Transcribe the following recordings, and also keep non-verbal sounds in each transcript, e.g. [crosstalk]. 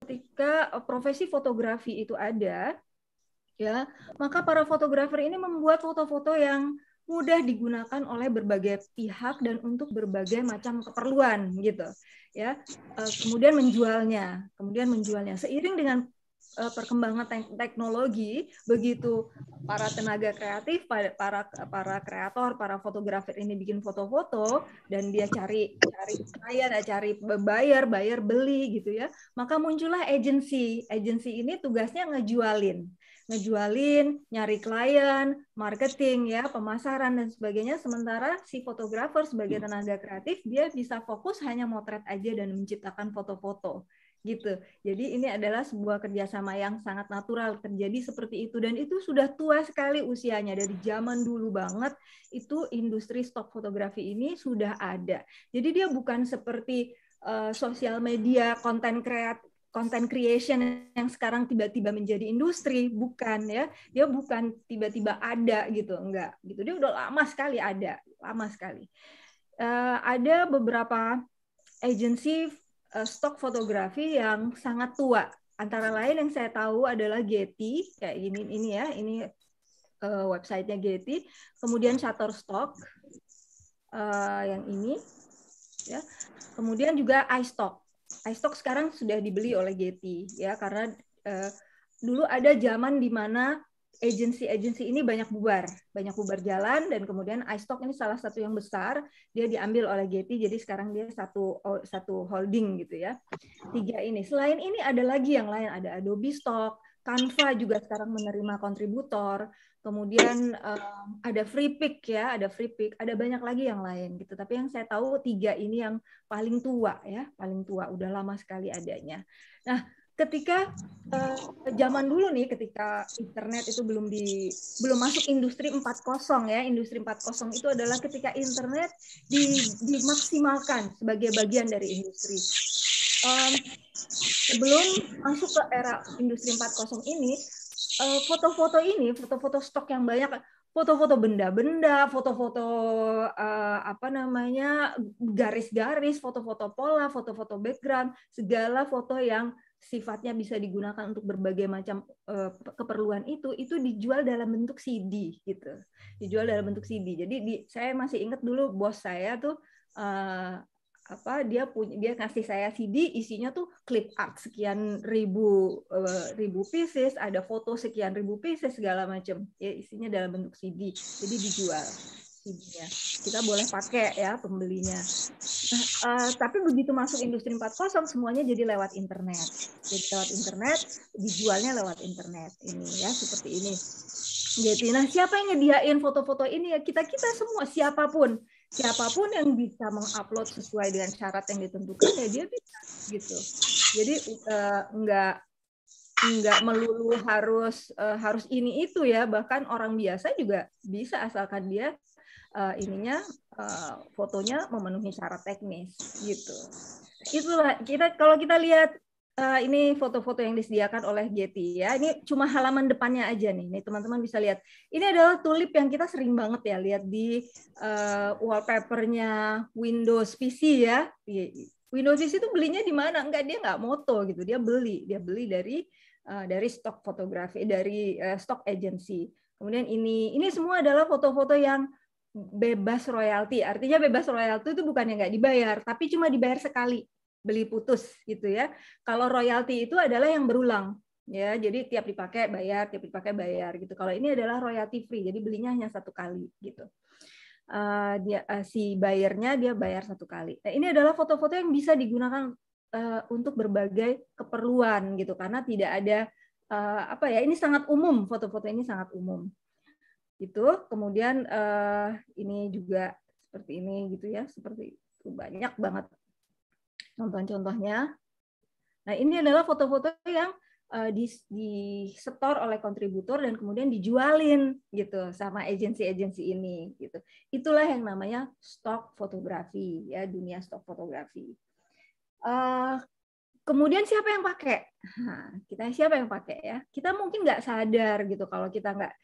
ketika eh, profesi fotografi itu ada, ya, maka para fotografer ini membuat foto-foto yang mudah digunakan oleh berbagai pihak dan untuk berbagai macam keperluan gitu ya eh, kemudian menjualnya kemudian menjualnya seiring dengan Eh, perkembangan te teknologi begitu para tenaga kreatif para para para kreator para fotografer ini bikin foto-foto dan dia cari cari klien eh, cari bayar bayar beli gitu ya maka muncullah agensi agensi ini tugasnya ngejualin ngejualin, nyari klien, marketing ya, pemasaran dan sebagainya. Sementara si fotografer sebagai tenaga kreatif dia bisa fokus hanya motret aja dan menciptakan foto-foto gitu. Jadi ini adalah sebuah kerjasama yang sangat natural terjadi seperti itu dan itu sudah tua sekali usianya dari zaman dulu banget itu industri stok fotografi ini sudah ada. Jadi dia bukan seperti uh, sosial media konten kreat konten creation yang sekarang tiba-tiba menjadi industri bukan ya dia bukan tiba-tiba ada gitu enggak gitu dia udah lama sekali ada lama sekali uh, ada beberapa agensi Eh, stok fotografi yang sangat tua. Antara lain yang saya tahu adalah Getty, kayak gini ini ya, ini uh, websitenya Getty. Kemudian Shutterstock uh, yang ini, ya. Kemudian juga iStock. iStock sekarang sudah dibeli oleh Getty, ya, karena uh, dulu ada zaman di mana agensi-agensi ini banyak bubar, banyak bubar jalan dan kemudian iStock ini salah satu yang besar, dia diambil oleh Getty jadi sekarang dia satu oh, satu holding gitu ya. Tiga ini. Selain ini ada lagi yang lain, ada Adobe Stock, Canva juga sekarang menerima kontributor, kemudian eh, ada free pick ya, ada free pick, ada banyak lagi yang lain gitu. Tapi yang saya tahu tiga ini yang paling tua ya, paling tua udah lama sekali adanya. Nah, ketika uh, zaman dulu nih ketika internet itu belum di belum masuk industri 4.0 ya. Industri 4.0 itu adalah ketika internet di, dimaksimalkan sebagai bagian dari industri. Um, sebelum masuk ke era industri 4.0 ini, eh, foto-foto uh, ini, foto-foto stok yang banyak foto-foto benda-benda, foto-foto uh, apa namanya garis-garis, foto-foto pola, foto-foto background, segala foto yang sifatnya bisa digunakan untuk berbagai macam uh, keperluan itu itu dijual dalam bentuk CD gitu dijual dalam bentuk CD jadi di, saya masih ingat dulu bos saya tuh uh, apa dia punya dia kasih saya CD isinya tuh clip art sekian ribu uh, ribu pieces ada foto sekian ribu pieces segala macam ya isinya dalam bentuk CD jadi dijual ya Kita boleh pakai ya pembelinya. Nah, uh, tapi begitu masuk industri 4.0 semuanya jadi lewat internet. Jadi lewat internet, dijualnya lewat internet ini ya seperti ini. Jadi gitu. nah siapa yang nyediain foto-foto ini ya kita-kita semua siapapun. Siapapun yang bisa mengupload sesuai dengan syarat yang ditentukan ya dia bisa gitu. Jadi uh, eh, enggak nggak melulu harus uh, harus ini itu ya bahkan orang biasa juga bisa asalkan dia uh, ininya uh, fotonya memenuhi syarat teknis gitu. itulah kita kalau kita lihat uh, ini foto-foto yang disediakan oleh Getty ya. Ini cuma halaman depannya aja nih. Nih teman-teman bisa lihat. Ini adalah tulip yang kita sering banget ya lihat di uh, wallpapernya Windows PC ya. Iya, Windows PC itu belinya di mana? Enggak dia nggak moto gitu. Dia beli, dia beli dari uh, dari stok fotografi dari uh, stok agency. Kemudian ini ini semua adalah foto-foto yang bebas royalti. Artinya bebas royalti itu bukan yang nggak dibayar, tapi cuma dibayar sekali beli putus gitu ya. Kalau royalti itu adalah yang berulang ya. Jadi tiap dipakai bayar, tiap dipakai bayar gitu. Kalau ini adalah royalti free, jadi belinya hanya satu kali gitu. Uh, dia uh, si bayarnya dia bayar satu kali. Nah, ini adalah foto-foto yang bisa digunakan uh, untuk berbagai keperluan gitu karena tidak ada uh, apa ya ini sangat umum foto-foto ini sangat umum gitu kemudian uh, ini juga seperti ini gitu ya seperti itu banyak banget contoh-contohnya nah ini adalah foto-foto yang uh, eh, di, di setor oleh kontributor dan kemudian dijualin gitu sama agensi-agensi ini gitu itulah yang namanya stok fotografi ya dunia stok fotografi uh, kemudian siapa yang pakai nah, kita siapa yang pakai ya kita mungkin nggak sadar gitu kalau kita nggak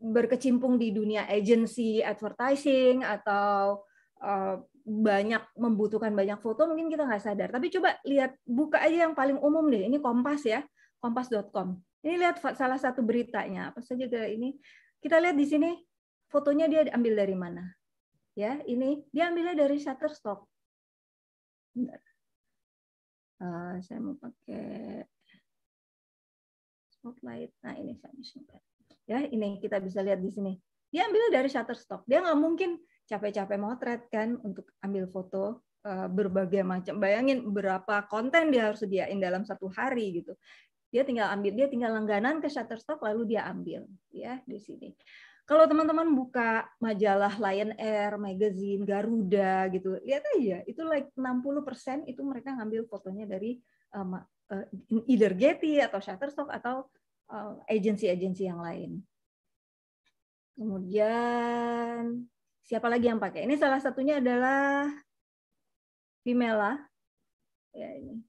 berkecimpung di dunia agency advertising atau eh, banyak membutuhkan banyak foto mungkin kita nggak sadar tapi coba lihat buka aja yang paling umum deh ini kompas ya kompas.com ini lihat salah satu beritanya apa saja ini kita lihat di sini fotonya dia ambil dari mana ya ini dia ambilnya dari Shutterstock Bentar. Uh, saya mau pakai spotlight nah ini saya simpan ya ini kita bisa lihat di sini dia ambil dari Shutterstock dia nggak mungkin capek-capek motret kan untuk ambil foto eh, berbagai macam bayangin berapa konten dia harus sediain dalam satu hari gitu dia tinggal ambil dia tinggal langganan ke Shutterstock lalu dia ambil ya di sini kalau teman-teman buka majalah Lion Air, magazine, Garuda gitu, lihat aja itu like 60% itu mereka ngambil fotonya dari um, uh, either Getty atau Shutterstock atau Eh, agensi-agensi yang lain. Kemudian siapa lagi yang pakai? Ini salah satunya adalah Vimela. Ya ini.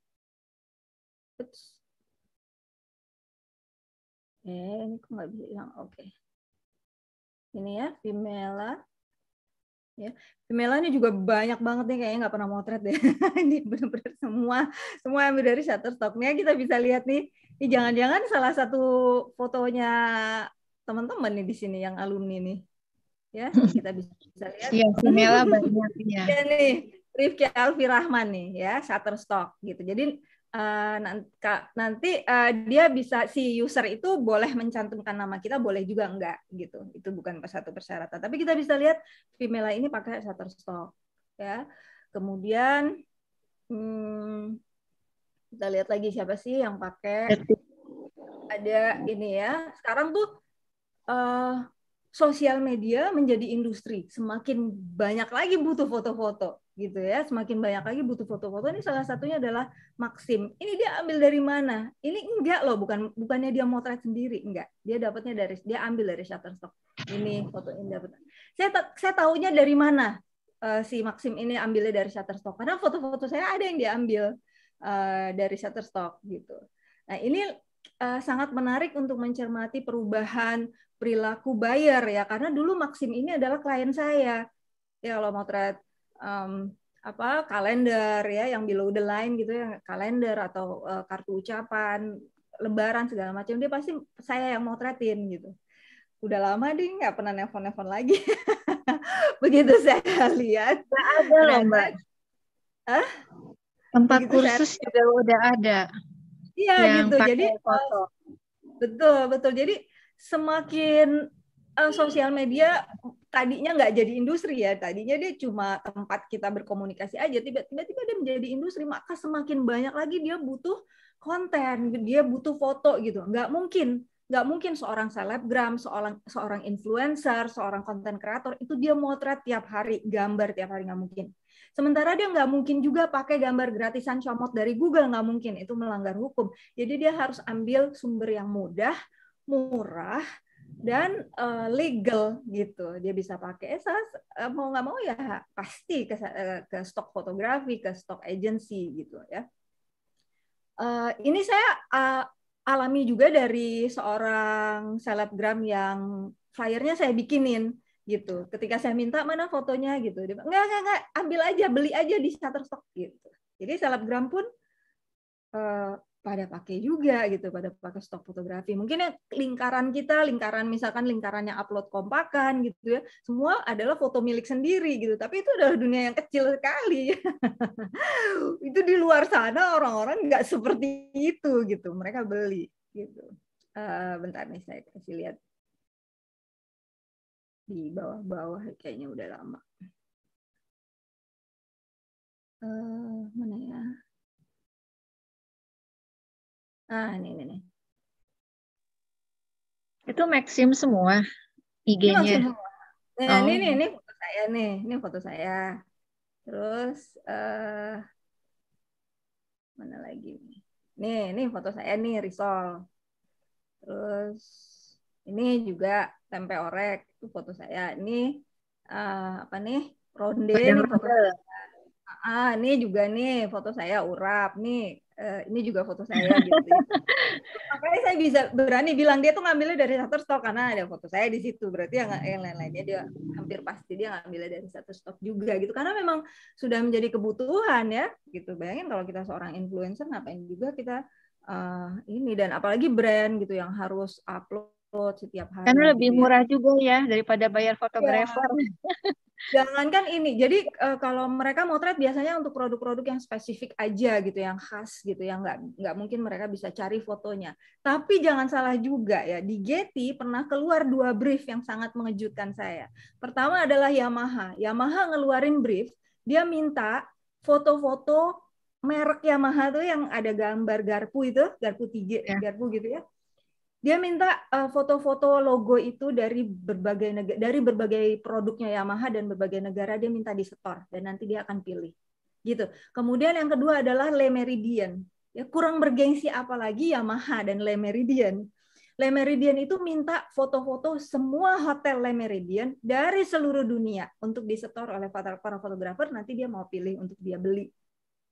Oops. Eh, ini kok nggak bisa Oke. Okay. Ini ya, Vimela. Ya, Vimela ini juga banyak banget nih kayaknya nggak pernah motret deh. [laughs] ini benar-benar semua semua yang dari Shutterstock-nya kita bisa lihat nih ini jangan-jangan salah satu fotonya teman-teman nih di sini yang alumni nih. Ya, kita bisa, lihat. Iya, Sumela banyak ya. Iya nih, Rifki Alfi Rahman nih ya, Shutterstock gitu. Jadi Uh, nanti uh, dia bisa si user itu boleh mencantumkan nama kita boleh juga enggak gitu itu bukan satu persyaratan tapi kita bisa lihat Vimela ini pakai Shutterstock ya kemudian hmm, kita lihat lagi siapa sih yang pakai ada ini ya sekarang tuh uh, sosial media menjadi industri semakin banyak lagi butuh foto-foto gitu ya semakin banyak lagi butuh foto-foto ini salah satunya adalah Maxim ini dia ambil dari mana ini enggak loh bukan bukannya dia motret sendiri enggak dia dapatnya dari dia ambil dari Shutterstock ini foto ini dapat saya saya tahunya dari mana uh, si Maxim ini ambilnya dari Shutterstock karena foto-foto saya ada yang dia ambil Eh, dari Shutterstock gitu. Nah ini uh, sangat menarik untuk mencermati perubahan perilaku buyer ya karena dulu Maxim ini adalah klien saya ya kalau motret um, apa kalender ya yang below the line gitu ya kalender atau uh, kartu ucapan lebaran segala macam dia pasti saya yang mau tretin gitu udah lama deh nggak pernah nelfon nelfon lagi [laughs] begitu saya lihat nggak ada loh mbak tempat gitu, kursus kan? juga udah ada iya gitu jadi foto. betul betul jadi semakin uh, sosial media tadinya nggak jadi industri ya tadinya dia cuma tempat kita berkomunikasi aja tiba-tiba dia menjadi industri maka semakin banyak lagi dia butuh konten dia butuh foto gitu nggak mungkin nggak mungkin seorang selebgram seorang seorang influencer seorang konten kreator itu dia motret tiap hari gambar tiap hari nggak mungkin Sementara dia nggak mungkin juga pakai gambar gratisan comot dari Google, nggak mungkin, itu melanggar hukum. Jadi dia harus ambil sumber yang mudah, murah, dan uh, legal gitu dia bisa pakai esas eh, uh, eh, mau nggak mau ya pasti ke uh, ke stok fotografi ke stok agency gitu ya uh, ini saya uh, alami juga dari seorang selebgram yang flyernya saya bikinin gitu. Ketika saya minta mana fotonya gitu, dia enggak enggak enggak, ambil aja, beli aja di Shutterstock gitu. Jadi selebgram pun uh, pada pakai juga gitu, pada pakai stok fotografi. Mungkin ya lingkaran kita, lingkaran misalkan lingkarannya upload kompakan gitu ya, semua adalah foto milik sendiri gitu. Tapi itu adalah dunia yang kecil sekali. [laughs] itu di luar sana orang-orang nggak seperti itu gitu, mereka beli gitu. Uh, bentar nih saya kasih lihat di bawah-bawah kayaknya udah lama. Uh, mana ya? Ah, ini, ini, ini. Itu Maxim semua IG-nya. Nah, oh. ini, ini, ini foto saya nih. Ini foto saya. Terus, uh, mana lagi nih? Nih, ini foto saya nih, Risol. Terus, ini juga tempe orek itu foto saya ini uh, apa nih ronde ini foto saya. ah ini juga nih foto saya urap nih uh, ini juga foto saya [laughs] gitu makanya saya bisa berani bilang dia tuh ngambilnya dari satu stok karena ada foto saya di situ berarti yang yang lain-lainnya dia hampir pasti dia ngambilnya dari satu stok juga gitu karena memang sudah menjadi kebutuhan ya gitu bayangin kalau kita seorang influencer ngapain juga kita uh, ini dan apalagi brand gitu yang harus upload setiap hari. Karena lebih gitu ya. murah juga ya daripada bayar iya. fotografer. Ya. [laughs] kan ini, jadi uh, kalau mereka motret biasanya untuk produk-produk yang spesifik aja gitu, yang khas gitu, yang nggak nggak mungkin mereka bisa cari fotonya. Tapi jangan salah juga ya, di Getty pernah keluar dua brief yang sangat mengejutkan saya. Pertama adalah Yamaha. Yamaha ngeluarin brief, dia minta foto-foto merek Yamaha tuh yang ada gambar garpu itu, garpu tiga, ya. garpu gitu ya dia minta eh, foto-foto uh, logo itu dari berbagai negara, dari berbagai produknya Yamaha dan berbagai negara dia minta disetor dan nanti dia akan pilih gitu. Kemudian yang kedua adalah Le Meridian. Ya kurang bergengsi apalagi Yamaha dan Le Meridian. Le Meridian itu minta foto-foto semua hotel Le Meridian dari seluruh dunia untuk disetor oleh para fotografer nanti dia mau pilih untuk dia beli.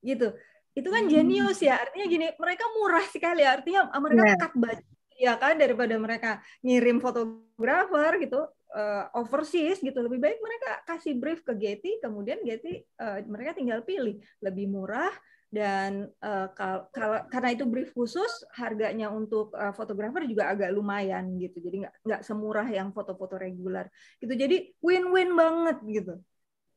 Gitu. Itu kan hmm. jenius ya. Artinya gini, mereka murah sekali. Artinya mereka yeah. cut budget Iya kan daripada mereka ngirim fotografer gitu uh, overseas gitu lebih baik mereka kasih brief ke Getty kemudian Getty uh, mereka tinggal pilih lebih murah dan uh, kal karena itu brief khusus harganya untuk uh, fotografer juga agak lumayan gitu jadi nggak nggak semurah yang foto-foto reguler gitu jadi win-win banget gitu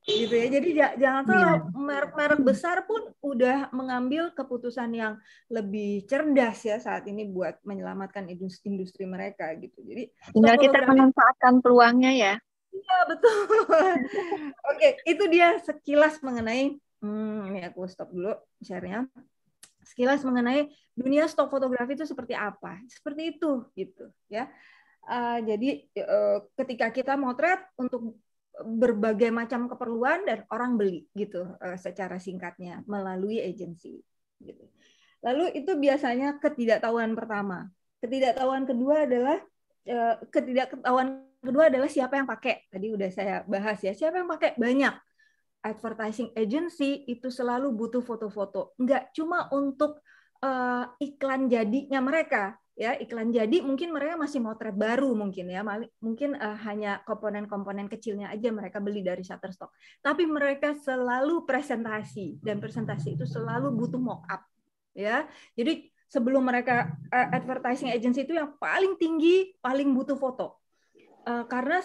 gitu ya. Jadi jangan salah iya. merek-merek besar pun udah mengambil keputusan yang lebih cerdas ya saat ini buat menyelamatkan industri, industri mereka gitu. Jadi tinggal kita memanfaatkan peluangnya ya. Iya betul. [laughs] Oke, itu dia sekilas mengenai hmm, ini aku stop dulu sharenya Sekilas mengenai dunia stok fotografi itu seperti apa? Seperti itu gitu ya. Uh, jadi uh, ketika kita motret untuk berbagai macam keperluan dan orang beli gitu eh, secara singkatnya melalui agensi gitu. Lalu itu biasanya ketidaktahuan pertama. Ketidaktahuan kedua adalah eh, ketidaktahuan kedua adalah siapa yang pakai. Tadi udah saya bahas ya, siapa yang pakai banyak. Advertising agency itu selalu butuh foto-foto. Enggak cuma untuk uh, iklan jadinya mereka, ya iklan jadi mungkin mereka masih motret baru mungkin ya mungkin uh, hanya komponen-komponen kecilnya aja mereka beli dari Shutterstock tapi mereka selalu presentasi dan presentasi itu selalu butuh mock up ya jadi sebelum mereka uh, advertising agency itu yang paling tinggi paling butuh foto uh, karena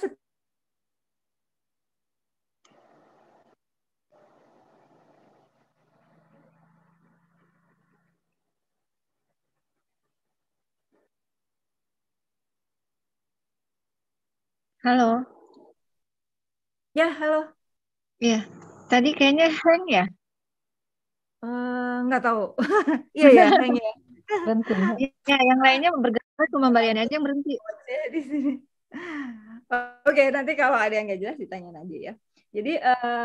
Halo. Ya, halo. Iya, tadi kayaknya hang ya? Uh, tahu. [laughs] Iya ya, hang ya. Berhenti. ya, yang lainnya bergerak cuma Mbak aja yang berhenti. Di sini. Oke, nanti kalau ada yang nggak jelas ditanya aja ya. Jadi uh,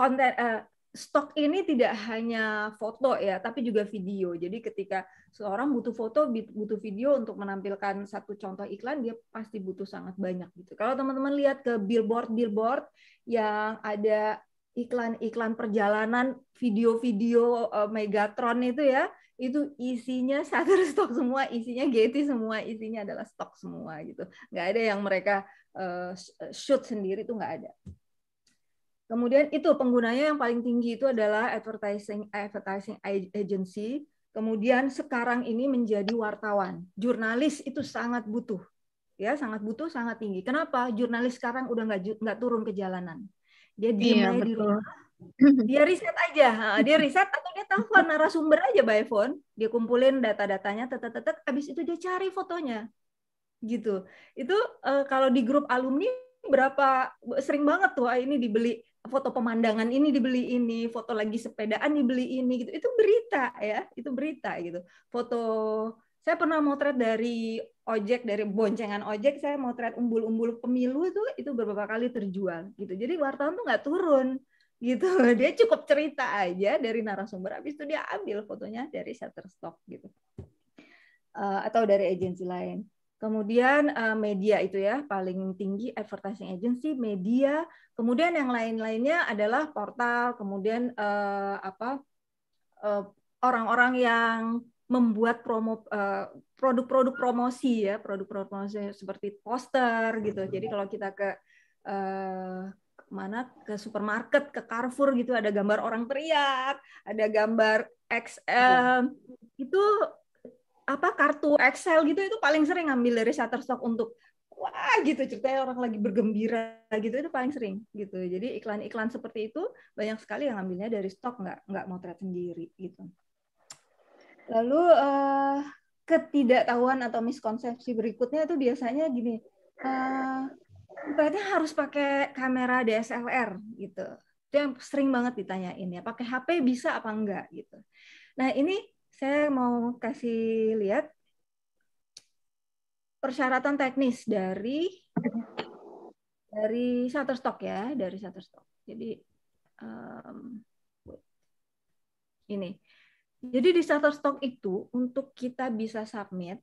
konten uh, stok ini tidak hanya foto ya, tapi juga video. Jadi ketika seorang butuh foto, butuh video untuk menampilkan satu contoh iklan, dia pasti butuh sangat banyak gitu. Kalau teman-teman lihat ke billboard-billboard yang ada iklan-iklan perjalanan, video-video eh, Megatron itu ya, itu isinya satu [laughs] stok semua, isinya Getty semua, isinya adalah stok semua gitu. Nggak ada yang mereka eh, shoot sendiri itu nggak ada. Kemudian itu penggunanya yang paling tinggi itu adalah advertising advertising agency. Kemudian sekarang ini menjadi wartawan. Jurnalis itu sangat butuh. Ya, sangat butuh, sangat tinggi. Kenapa? Jurnalis sekarang udah nggak nggak turun ke jalanan. Dia diem iya, di rumah. [laughs] Dia riset aja. Dia riset atau dia telepon narasumber aja by phone. Dia kumpulin data-datanya, tetet-tetet. Habis itu dia cari fotonya. Gitu. Itu eh, kalau di grup alumni berapa sering banget tuh ah, ini dibeli foto pemandangan ini dibeli ini, foto lagi sepedaan dibeli ini gitu. Itu berita ya, itu berita gitu. Foto saya pernah motret dari ojek dari boncengan ojek saya motret umbul-umbul pemilu itu itu beberapa kali terjual gitu. Jadi wartawan tuh nggak turun gitu. [laughs] Dia cukup cerita aja dari narasumber habis itu dia ambil fotonya dari Shutterstock gitu. Uh, atau dari agensi lain. Kemudian uh, media itu ya paling tinggi advertising agency, media. Kemudian yang lain-lainnya adalah portal, kemudian uh, apa eh, orang-orang uh, yang membuat promo produk-produk promosi ya, produk promosi seperti poster gitu. Jadi kalau kita ke mana ke supermarket, ke Carrefour gitu ada gambar orang teriak, ada gambar XL. Itu apa kartu Excel gitu itu paling sering ngambil dari Shutterstock untuk wah gitu ceritanya orang lagi bergembira gitu itu paling sering gitu jadi iklan-iklan seperti itu banyak sekali yang ngambilnya dari stok nggak nggak motret sendiri gitu lalu uh, ketidaktahuan atau miskonsepsi berikutnya itu biasanya gini uh, harus pakai kamera DSLR gitu itu yang sering banget ditanyain ya pakai HP bisa apa enggak gitu nah ini saya mau kasih lihat persyaratan teknis dari dari Shutterstock ya, dari Shutterstock. Jadi um, ini. Jadi di Shutterstock itu untuk kita bisa submit,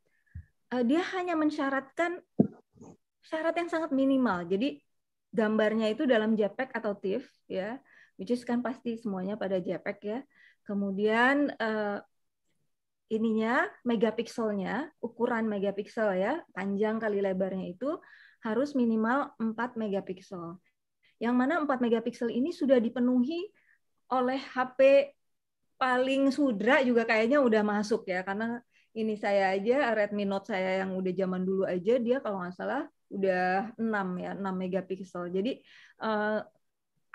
uh, dia hanya mensyaratkan syarat yang sangat minimal. Jadi gambarnya itu dalam JPEG atau TIFF ya, which is kan pasti semuanya pada JPEG ya. Kemudian uh, ininya megapikselnya, ukuran megapiksel ya, panjang kali lebarnya itu harus minimal 4 megapiksel. Yang mana 4 megapiksel ini sudah dipenuhi oleh HP paling sudra juga kayaknya udah masuk ya karena ini saya aja Redmi Note saya yang udah zaman dulu aja dia kalau nggak salah udah 6 ya 6 megapiksel. Jadi eh,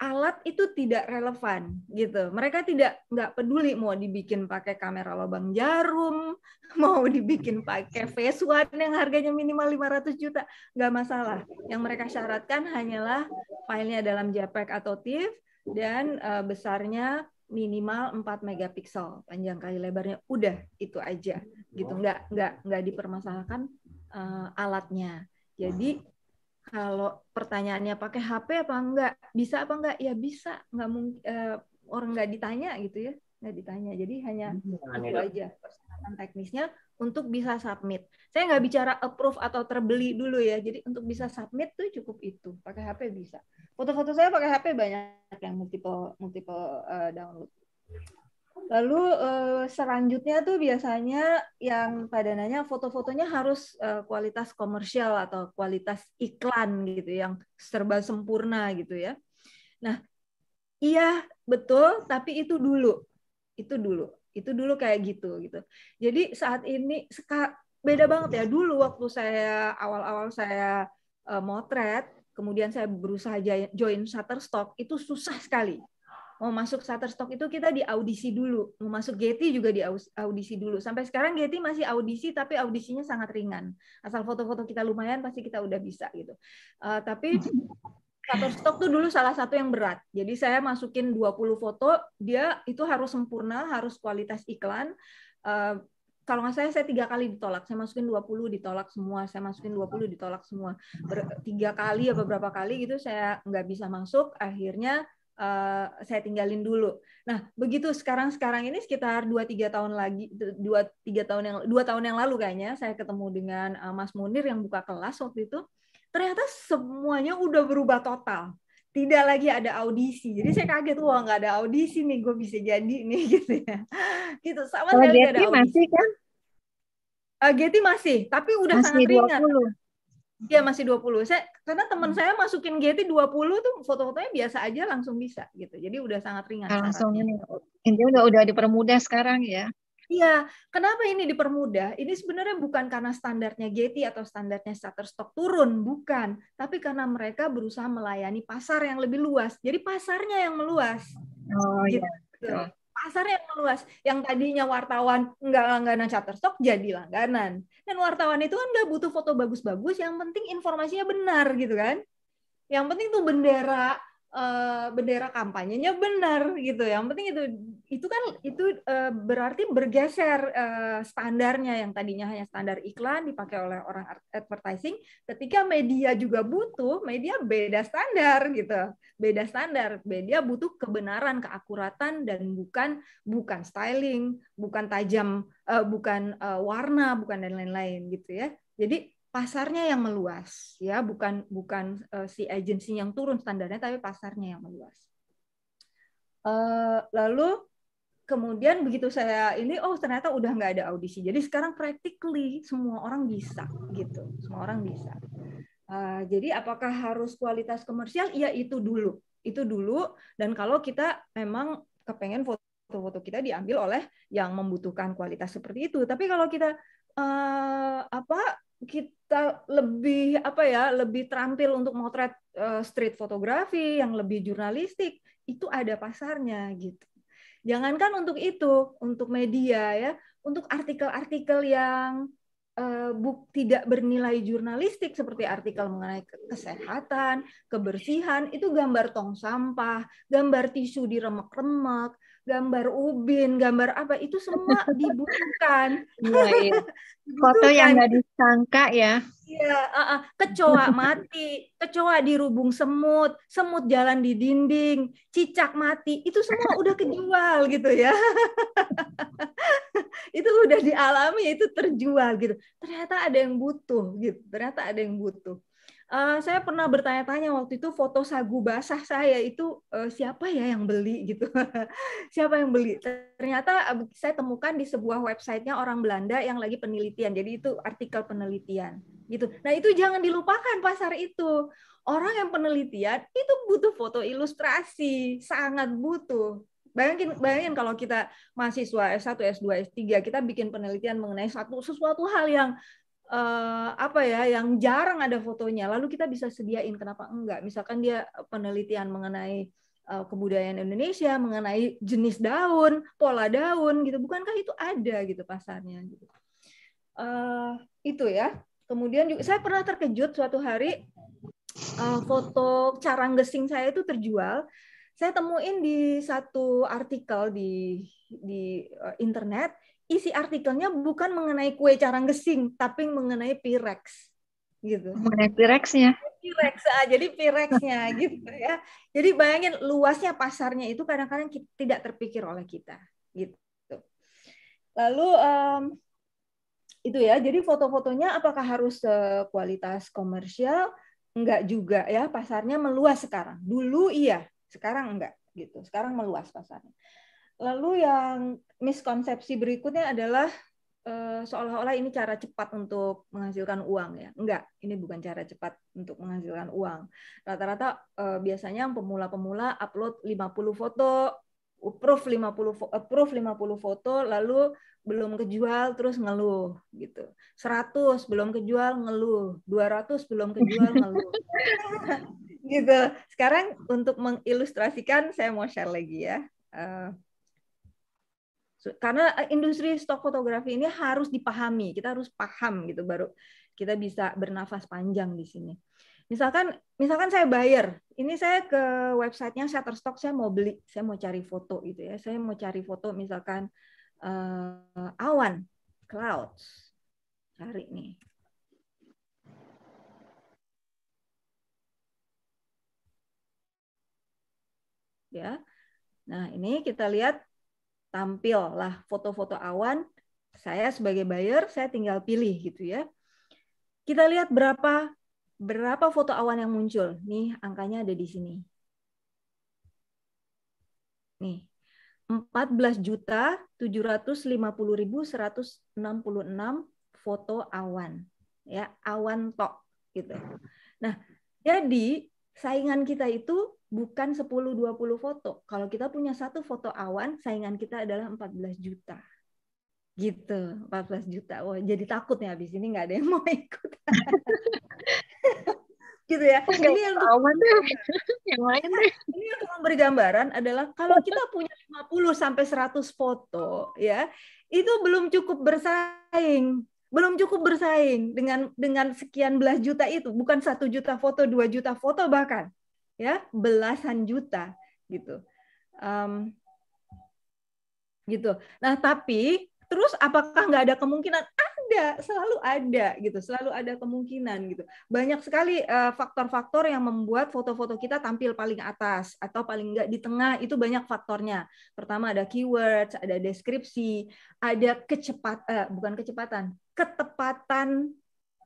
alat itu tidak relevan gitu. Mereka tidak nggak peduli mau dibikin pakai kamera lubang jarum, [laughs] mau dibikin pakai face one yang harganya minimal 500 juta, nggak masalah. Yang mereka syaratkan hanyalah filenya dalam JPEG atau TIFF dan uh, besarnya minimal 4 megapiksel panjang kali lebarnya udah itu aja gitu nggak nggak nggak dipermasalahkan uh, alatnya jadi kalau pertanyaannya pakai HP apa enggak bisa apa enggak ya bisa nggak mungkin uh, eh, orang nggak ditanya gitu ya nggak ditanya jadi hanya hmm, itu aja persyaratan teknisnya untuk bisa submit saya nggak bicara approve atau terbeli dulu ya jadi untuk bisa submit tuh cukup itu pakai HP bisa foto-foto saya pakai HP banyak yang multiple multiple uh, download Lalu uh, selanjutnya tuh biasanya yang pada nanya foto-fotonya harus uh, kualitas komersial atau kualitas iklan gitu yang serba sempurna gitu ya. Nah, iya betul, tapi itu dulu. Itu dulu. Itu dulu kayak gitu gitu. Jadi saat ini beda banget ya dulu waktu saya awal-awal saya uh, motret, kemudian saya berusaha join Shutterstock itu susah sekali mau masuk Shutterstock itu kita di audisi dulu, mau masuk Getty juga di audisi dulu. Sampai sekarang Getty masih audisi tapi audisinya sangat ringan. Asal foto-foto kita lumayan pasti kita udah bisa gitu. Uh, tapi [laughs] Shutterstock tuh dulu salah satu yang berat. Jadi saya masukin 20 foto, dia itu harus sempurna, harus kualitas iklan. Uh, kalau nggak saya saya tiga kali ditolak. Saya masukin 20 ditolak semua, saya masukin 20 ditolak semua. Ber tiga kali ya beberapa kali gitu saya nggak bisa masuk. Akhirnya uh, saya tinggalin dulu. Nah, begitu sekarang-sekarang ini sekitar 2 tiga tahun lagi dua tiga tahun yang dua tahun yang lalu kayaknya saya ketemu dengan uh, Mas Munir yang buka kelas waktu itu. Ternyata semuanya udah berubah total. Tidak lagi ada audisi. Jadi saya kaget, wah nggak ada audisi nih, gue bisa jadi nih [laughs] gitu ya. Gitu sama oh, sekali ada audisi. masih kan? Uh, Getty masih, tapi udah masih sangat 20. Iya masih 20. Saya karena teman hmm. saya masukin GT 20 tuh foto-fotonya biasa aja langsung bisa gitu. Jadi udah sangat ringan. Langsung ini udah udah dipermudah sekarang ya. Iya, kenapa ini dipermudah? Ini sebenarnya bukan karena standarnya GT atau standarnya Shutterstock turun, bukan. Tapi karena mereka berusaha melayani pasar yang lebih luas. Jadi pasarnya yang meluas. Oh iya, gitu. iya pasar yang meluas yang tadinya wartawan nggak langganan Shutterstock jadi langganan dan wartawan itu kan nggak butuh foto bagus-bagus yang penting informasinya benar gitu kan yang penting tuh bendera uh, bendera kampanyenya benar gitu. ya, Yang penting itu itu kan itu uh, berarti bergeser uh, standarnya yang tadinya hanya standar iklan dipakai oleh orang advertising, ketika media juga butuh, media beda standar gitu. Beda standar, media butuh kebenaran, keakuratan dan bukan bukan styling, bukan tajam, uh, bukan uh, warna, bukan dan lain-lain gitu ya. Jadi pasarnya yang meluas ya bukan bukan uh, si agensi yang turun standarnya tapi pasarnya yang meluas uh, lalu kemudian begitu saya ini oh ternyata udah nggak ada audisi jadi sekarang practically semua orang bisa gitu semua orang bisa uh, jadi apakah harus kualitas komersial iya itu dulu itu dulu dan kalau kita memang kepengen foto-foto kita diambil oleh yang membutuhkan kualitas seperti itu tapi kalau kita uh, apa kita lebih apa ya lebih terampil untuk motret uh, street fotografi yang lebih jurnalistik itu ada pasarnya gitu jangankan untuk itu untuk media ya untuk artikel-artikel yang eh, buk, tidak bernilai jurnalistik seperti artikel mengenai kesehatan kebersihan itu gambar tong sampah gambar tisu di remek-remek gambar ubin, gambar apa itu semua [laughs] dibutuhkan. Iya, iya. [laughs] Foto yang nggak disangka ya. Iya, uh -uh. kecoa mati, kecoa dirubung semut, semut jalan di dinding, cicak mati, itu semua udah kejual gitu ya. [laughs] itu udah dialami, itu terjual gitu. Ternyata ada yang butuh gitu, ternyata ada yang butuh. Uh, saya pernah bertanya-tanya waktu itu foto sagu basah saya itu uh, siapa ya yang beli gitu, [laughs] siapa yang beli? Ternyata eh, saya temukan di sebuah websitenya orang Belanda yang lagi penelitian, jadi itu artikel penelitian gitu. Nah itu jangan dilupakan pasar itu orang yang penelitian itu butuh foto ilustrasi, sangat butuh. Bayangin, bayangin kalau kita mahasiswa S1, S2, S3, kita bikin penelitian mengenai satu sesuatu hal yang uh, apa ya yang jarang ada fotonya lalu kita bisa sediain kenapa enggak misalkan dia eh, penelitian mengenai uh, kebudayaan Indonesia mengenai jenis daun pola daun gitu bukankah itu ada gitu pasarnya gitu uh, itu ya kemudian juga saya pernah terkejut suatu hari uh, foto cara gesing saya itu terjual saya temuin di satu artikel di di internet isi artikelnya bukan mengenai kue carang gesing, tapi mengenai Pirex gitu. Mengenai Pirexnya. Pirex, ah, jadi Pirexnya [laughs] gitu ya. Jadi bayangin luasnya pasarnya itu kadang-kadang tidak terpikir oleh kita gitu. Lalu um, itu ya, jadi foto-fotonya apakah harus kualitas komersial? Enggak juga ya, pasarnya meluas sekarang. Dulu iya, sekarang enggak gitu. Sekarang meluas pasarnya. Lalu yang miskonsepsi berikutnya adalah eh, seolah-olah ini cara cepat untuk menghasilkan uang ya. Enggak, ini bukan cara cepat untuk menghasilkan uang. Rata-rata eh, biasanya yang pemula-pemula upload 50 foto, proof 50 proof 50 foto lalu belum kejual terus ngeluh gitu. 100 belum kejual ngeluh, 200 belum kejual ngeluh. [laughs] gitu. Sekarang untuk mengilustrasikan saya mau share lagi ya. Eh, karena eh, industri stok fotografi ini harus dipahami kita harus paham gitu baru kita bisa bernafas panjang di sini misalkan misalkan saya bayar ini saya ke websitenya Shutterstock saya mau beli saya mau cari foto gitu ya saya mau cari foto misalkan uh, awan clouds cari nih ya nah ini kita lihat tampil lah foto-foto awan. Saya sebagai buyer, saya tinggal pilih gitu ya. Kita lihat berapa berapa foto awan yang muncul. Nih angkanya ada di sini. Nih, 14.750.166 foto awan. Ya, awan tok gitu. Nah, jadi saingan kita itu bukan 10-20 foto. Kalau kita punya satu foto awan, saingan kita adalah 14 juta. Gitu, 14 juta. Wah, jadi takut ya habis ini nggak ada yang mau [laughs] ikut. gitu ya. Gak ini yang awan yang lain deh. Ini yang memberi gambaran adalah kalau kita punya 50 sampai 100 foto ya, itu belum cukup bersaing belum cukup bersaing dengan dengan sekian belas juta itu bukan satu juta foto dua juta foto bahkan ya belasan juta gitu um, gitu nah tapi terus apakah nggak ada kemungkinan ada selalu ada gitu selalu ada kemungkinan gitu banyak sekali eh, faktor-faktor uh, yang membuat foto-foto kita tampil paling atas atau paling nggak di tengah itu banyak faktornya pertama ada keywords ada deskripsi ada kecepat uh, bukan kecepatan ketepatan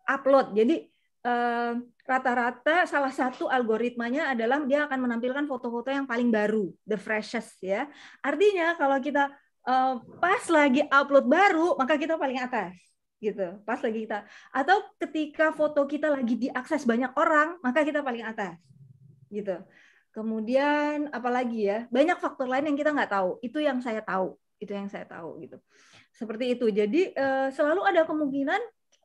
upload jadi uh, rata-rata salah satu algoritmanya adalah dia akan menampilkan foto-foto yang paling baru, the freshest ya. Artinya kalau kita uh, pas lagi upload baru, maka kita paling atas gitu. Pas lagi kita atau ketika foto kita lagi diakses banyak orang, maka kita paling atas gitu. Kemudian apalagi ya, banyak faktor lain yang kita nggak tahu. Itu yang saya tahu, itu yang saya tahu gitu. Seperti itu. Jadi eh, selalu ada kemungkinan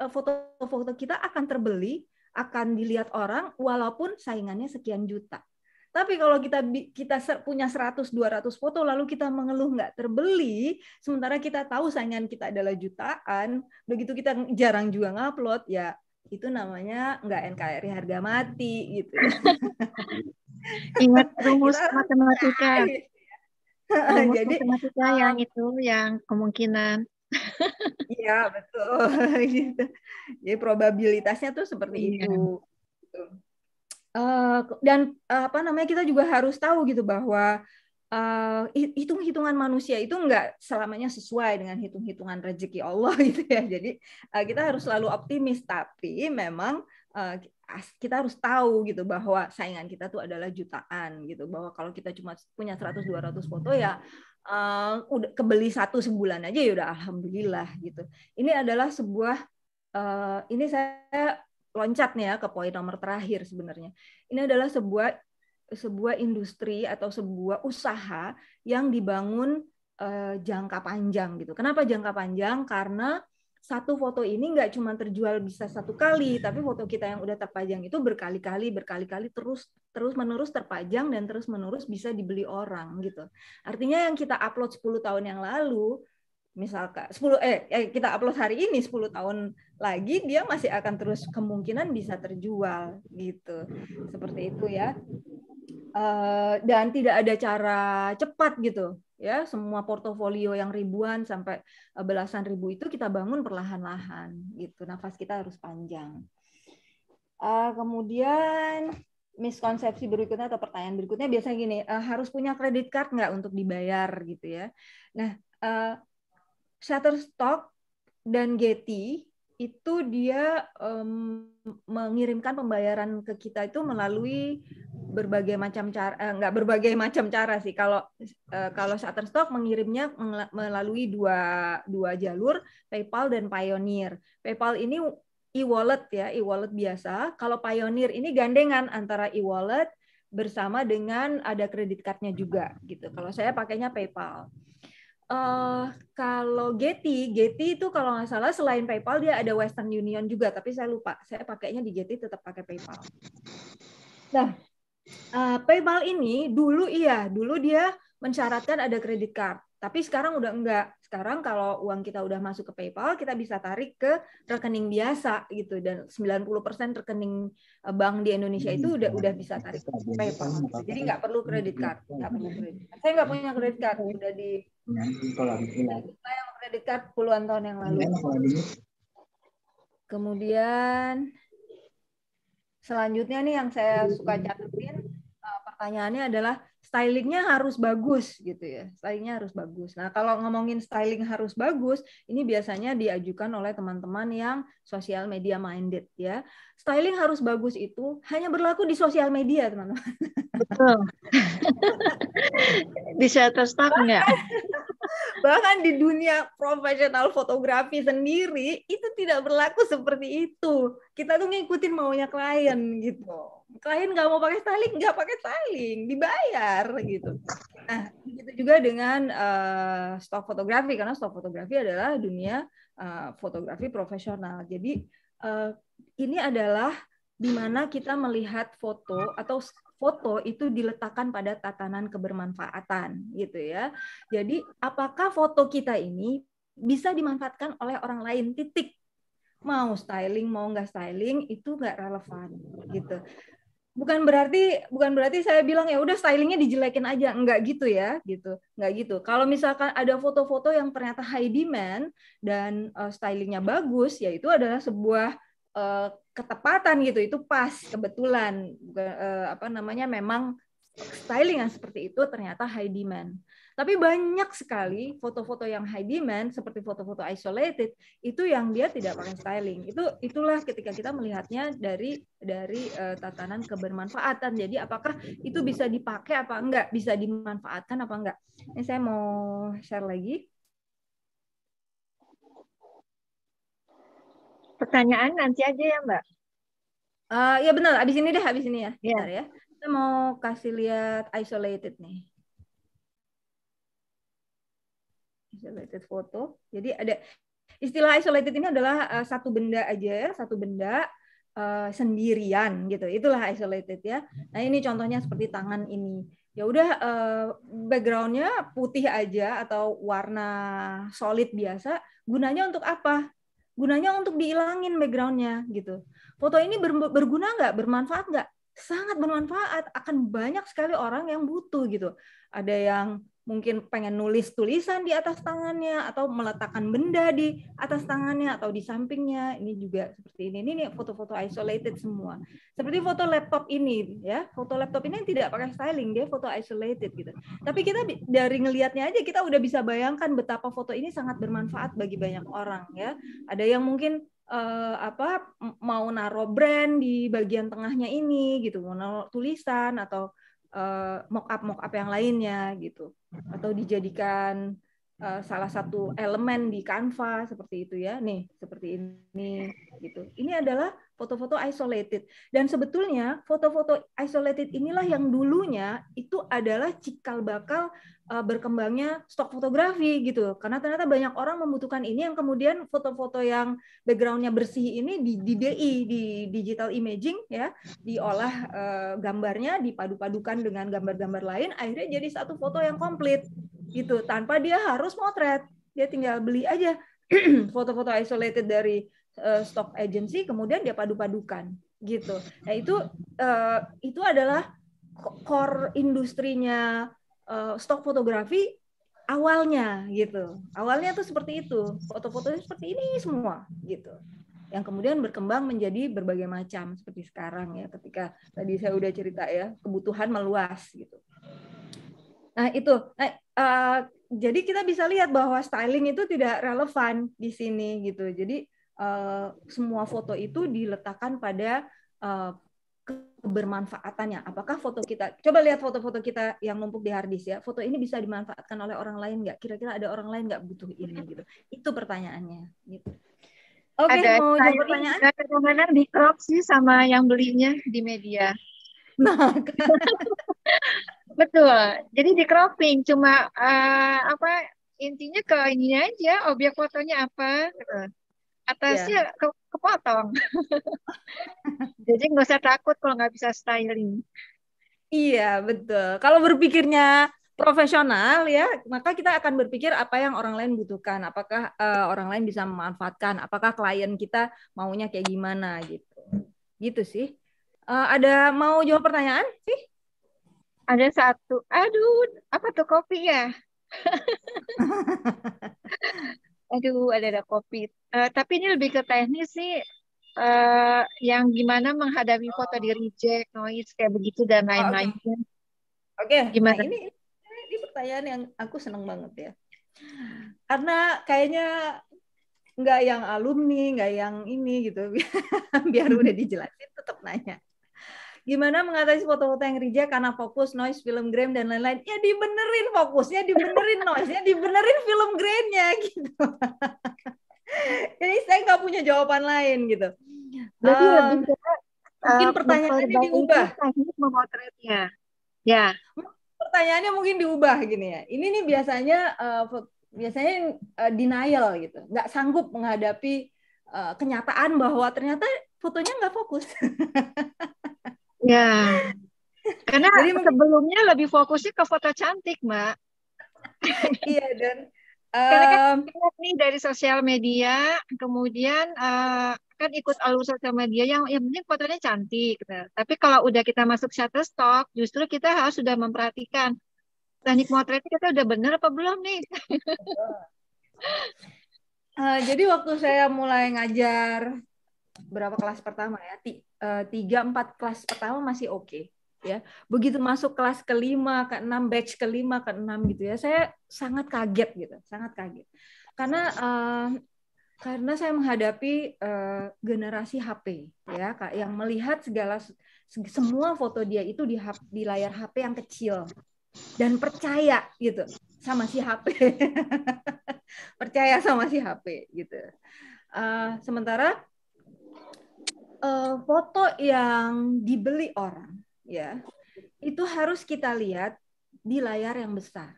eh, foto-foto kita akan terbeli akan dilihat orang walaupun saingannya sekian juta. Tapi kalau kita kita punya 100 200 foto lalu kita mengeluh nggak terbeli, sementara kita tahu saingan kita adalah jutaan, begitu kita jarang juga ngupload ya itu namanya nggak NKRI harga mati gitu. [laughs] Ingat rumus matematika. Rumus [laughs] Jadi, matematika yang itu yang kemungkinan Iya betul. [laughs] gitu. Jadi probabilitasnya tuh seperti iya. itu. Uh, dan uh, apa namanya kita juga harus tahu gitu bahwa uh, hitung-hitungan manusia itu nggak selamanya sesuai dengan hitung-hitungan rezeki Allah [laughs] gitu ya. Jadi uh, kita harus selalu optimis, tapi memang uh, kita harus tahu gitu bahwa saingan kita tuh adalah jutaan gitu bahwa kalau kita cuma punya 100 200 foto ya uh, udah kebeli satu sebulan aja ya udah alhamdulillah gitu. Ini adalah sebuah uh, ini saya loncat nih ya ke poin nomor terakhir sebenarnya. Ini adalah sebuah sebuah industri atau sebuah usaha yang dibangun uh, jangka panjang gitu. Kenapa jangka panjang? Karena satu foto ini nggak cuma terjual bisa satu kali, tapi foto kita yang udah terpajang itu berkali-kali, berkali-kali terus terus menerus terpajang dan terus menerus bisa dibeli orang gitu. Artinya yang kita upload 10 tahun yang lalu, misalkan 10 eh, eh, kita upload hari ini 10 tahun lagi dia masih akan terus kemungkinan bisa terjual gitu. Seperti itu ya. Uh, dan tidak ada cara cepat gitu ya semua portofolio yang ribuan sampai eh, belasan ribu itu kita bangun perlahan-lahan gitu nafas kita harus panjang uh, kemudian miskonsepsi berikutnya atau pertanyaan berikutnya biasanya gini uh, harus punya kredit card nggak untuk dibayar gitu ya nah uh, Shutterstock dan Getty itu dia um, mengirimkan pembayaran ke kita itu melalui berbagai macam cara eh, nggak berbagai macam cara sih kalau eh, kalau Shutterstock mengirimnya melalui dua dua jalur PayPal dan Pioneer PayPal ini e-wallet ya, e-wallet biasa. Kalau Pioneer ini gandengan antara e-wallet bersama dengan ada kredit cardnya juga gitu. Kalau saya pakainya PayPal. Uh, kalau Getty, Getty itu kalau nggak salah selain PayPal dia ada Western Union juga, tapi saya lupa. Saya pakainya di Getty tetap pakai PayPal. Nah, Uh, PayPal ini dulu iya, dulu dia mensyaratkan ada kredit card. Tapi sekarang udah enggak. Sekarang kalau uang kita udah masuk ke PayPal, kita bisa tarik ke rekening biasa gitu dan 90% rekening eh, bank di Indonesia itu udah udah bisa tarik ke PayPal. Gitu. Jadi nggak perlu kredit card. Saya nggak punya kredit card. Udah di saya nah, yang kredit card puluhan tahun yang lalu. Kemudian selanjutnya nih yang saya suka catat pertanyaannya adalah stylingnya harus bagus gitu ya stylingnya harus bagus nah kalau ngomongin styling harus bagus ini biasanya diajukan oleh teman-teman yang sosial media minded ya styling harus bagus itu hanya berlaku di sosial media teman-teman betul [laughs] di terstop nggak [laughs] bahkan di dunia profesional fotografi sendiri itu tidak berlaku seperti itu kita tuh ngikutin maunya klien gitu klien nggak mau pakai styling nggak pakai styling dibayar gitu nah begitu juga dengan uh, stok fotografi karena stok fotografi adalah dunia uh, fotografi profesional jadi uh, ini adalah di mana kita melihat foto atau foto itu diletakkan pada tatanan kebermanfaatan gitu ya. Jadi apakah foto kita ini bisa dimanfaatkan oleh orang lain titik mau styling mau nggak styling itu nggak relevan gitu bukan berarti bukan berarti saya bilang ya udah stylingnya dijelekin aja nggak gitu ya gitu nggak gitu kalau misalkan ada foto-foto yang ternyata high demand dan uh, stylingnya bagus yaitu adalah sebuah uh, ketepatan gitu itu pas kebetulan eh, apa namanya memang styling yang seperti itu ternyata high demand. Tapi banyak sekali foto-foto yang high demand seperti foto-foto isolated itu yang dia tidak pakai styling. Itu itulah ketika kita melihatnya dari dari uh, tatanan kebermanfaatan. Jadi apakah itu bisa dipakai apa enggak, bisa dimanfaatkan apa enggak. Ini saya mau share lagi. Pertanyaan nanti aja ya Mbak. Uh, ya benar, abis ini deh, abis ini ya. Yeah. Iya. ya. Kita mau kasih lihat isolated nih. Isolated foto. Jadi ada istilah isolated ini adalah uh, satu benda aja, ya satu benda eh, sendirian gitu. Itulah isolated ya. Nah ini contohnya seperti tangan ini ya udah backgroundnya putih aja atau warna solid biasa gunanya untuk apa gunanya untuk dihilangin backgroundnya gitu. Foto ini ber, berguna nggak, bermanfaat nggak? Sangat bermanfaat, akan banyak sekali orang yang butuh gitu. Ada yang mungkin pengen nulis tulisan di atas tangannya atau meletakkan benda di atas tangannya atau di sampingnya ini juga seperti ini ini foto-foto isolated semua seperti foto laptop ini ya foto laptop ini tidak pakai styling dia foto isolated gitu tapi kita dari ngelihatnya aja kita udah bisa bayangkan betapa foto ini sangat bermanfaat bagi banyak orang ya ada yang mungkin Uh, apa mau naruh brand di bagian tengahnya ini gitu mau naruh tulisan atau uh, eh, mock up mock up yang lainnya gitu hmm. atau dijadikan uh, salah satu elemen di Canva seperti itu ya nih seperti ini gitu ini adalah foto-foto isolated. Dan sebetulnya foto-foto isolated inilah yang dulunya itu adalah cikal bakal eh, berkembangnya stok fotografi gitu. Karena ternyata banyak orang membutuhkan ini yang kemudian foto-foto yang backgroundnya bersih ini di, di DI, di digital imaging ya, diolah uh, gambarnya, dipadu-padukan dengan gambar-gambar lain, akhirnya jadi satu foto yang komplit gitu tanpa dia harus motret. Dia tinggal beli aja [clears throat] foto-foto isolated dari Eh, stock agency kemudian dia padu-padukan gitu. Nah itu eh, itu adalah core industrinya uh, stok fotografi awalnya gitu. Awalnya tuh seperti itu, foto-fotonya seperti ini semua gitu. Yang kemudian berkembang menjadi berbagai macam seperti sekarang ya ketika tadi saya udah cerita ya kebutuhan meluas gitu. Nah itu, nah, uh, jadi kita bisa lihat bahwa styling itu tidak relevan di sini gitu. Jadi Eh, semua foto itu diletakkan pada eh, kebermanfaatannya. Apakah foto kita, coba lihat foto-foto kita yang numpuk di harddisk ya, foto ini bisa dimanfaatkan oleh orang lain nggak? Kira-kira ada orang lain nggak butuh ini gitu? Itu pertanyaannya. Gitu. Oke, okay, mau jawab pertanyaan? Ada kemana di crop sih sama yang belinya di media. [laughs] Nah, kan. [laughs] betul. Jadi di cropping cuma uh, apa intinya ke ini aja objek fotonya apa. Gitu atasnya yeah. ke kepotong. [laughs] Jadi nggak usah takut kalau nggak bisa styling. Iya betul. Kalau berpikirnya profesional ya, maka kita akan berpikir apa yang orang lain butuhkan, apakah uh, orang lain bisa memanfaatkan, apakah klien kita maunya kayak gimana gitu. Gitu sih. Uh, ada mau jawab pertanyaan sih? Ada satu. Aduh, apa tuh kopi ya? [laughs] Aduh, ada ada covid Uh, tapi ini lebih ke teknis sih uh, eh, yang gimana menghadapi foto di reject, noise kayak begitu dan lain ah, lain Oke, okay. okay. Nah gimana? Nah, ini ini pertanyaan yang aku seneng banget ya. Karena kayaknya nggak yang alumni, nggak yang ini gitu. [laughs] Biar hmm. udah dijelasin tetap nanya. Gimana mengatasi foto-foto yang rijah karena fokus noise film grain dan lain-lain? Ya dibenerin fokusnya, dibenerin noise-nya, dibenerin film grainnya [laughs] gitu. Jadi saya nggak punya jawaban lain gitu. Jadi um, lebih ke, eh, mungkin pertanyaannya diubah. memotretnya. Ya. Pertanyaannya mungkin diubah gini ya. Ini nih biasanya uh, biasanya uh, denial gitu, nggak sanggup menghadapi uh, kenyataan bahwa ternyata fotonya nggak fokus. [laughs] Ya. [laughs] Karena Jadi, sebelumnya lebih fokusnya ke foto cantik, Mbak. iya, [laughs] dan um, karena kan nih dari sosial media, kemudian uh, kan ikut alur sosial media yang yang penting fotonya cantik. Gitu. Tapi kalau udah kita masuk Shutterstock, justru kita harus sudah memperhatikan teknik motretnya kita udah benar apa belum nih. Uh, jadi waktu saya mulai ngajar berapa kelas pertama ya eh, tiga empat kelas pertama masih oke okay, ya begitu masuk kelas kelima ke enam batch kelima ke enam gitu ya saya sangat kaget gitu sangat kaget karena uh, karena saya menghadapi uh, generasi HP ya kak yang melihat segala semua foto dia itu di, di layar HP yang kecil dan percaya gitu sama si HP [laughs] percaya sama si HP gitu uh, sementara uh, foto yang dibeli orang ya itu harus kita lihat di layar yang besar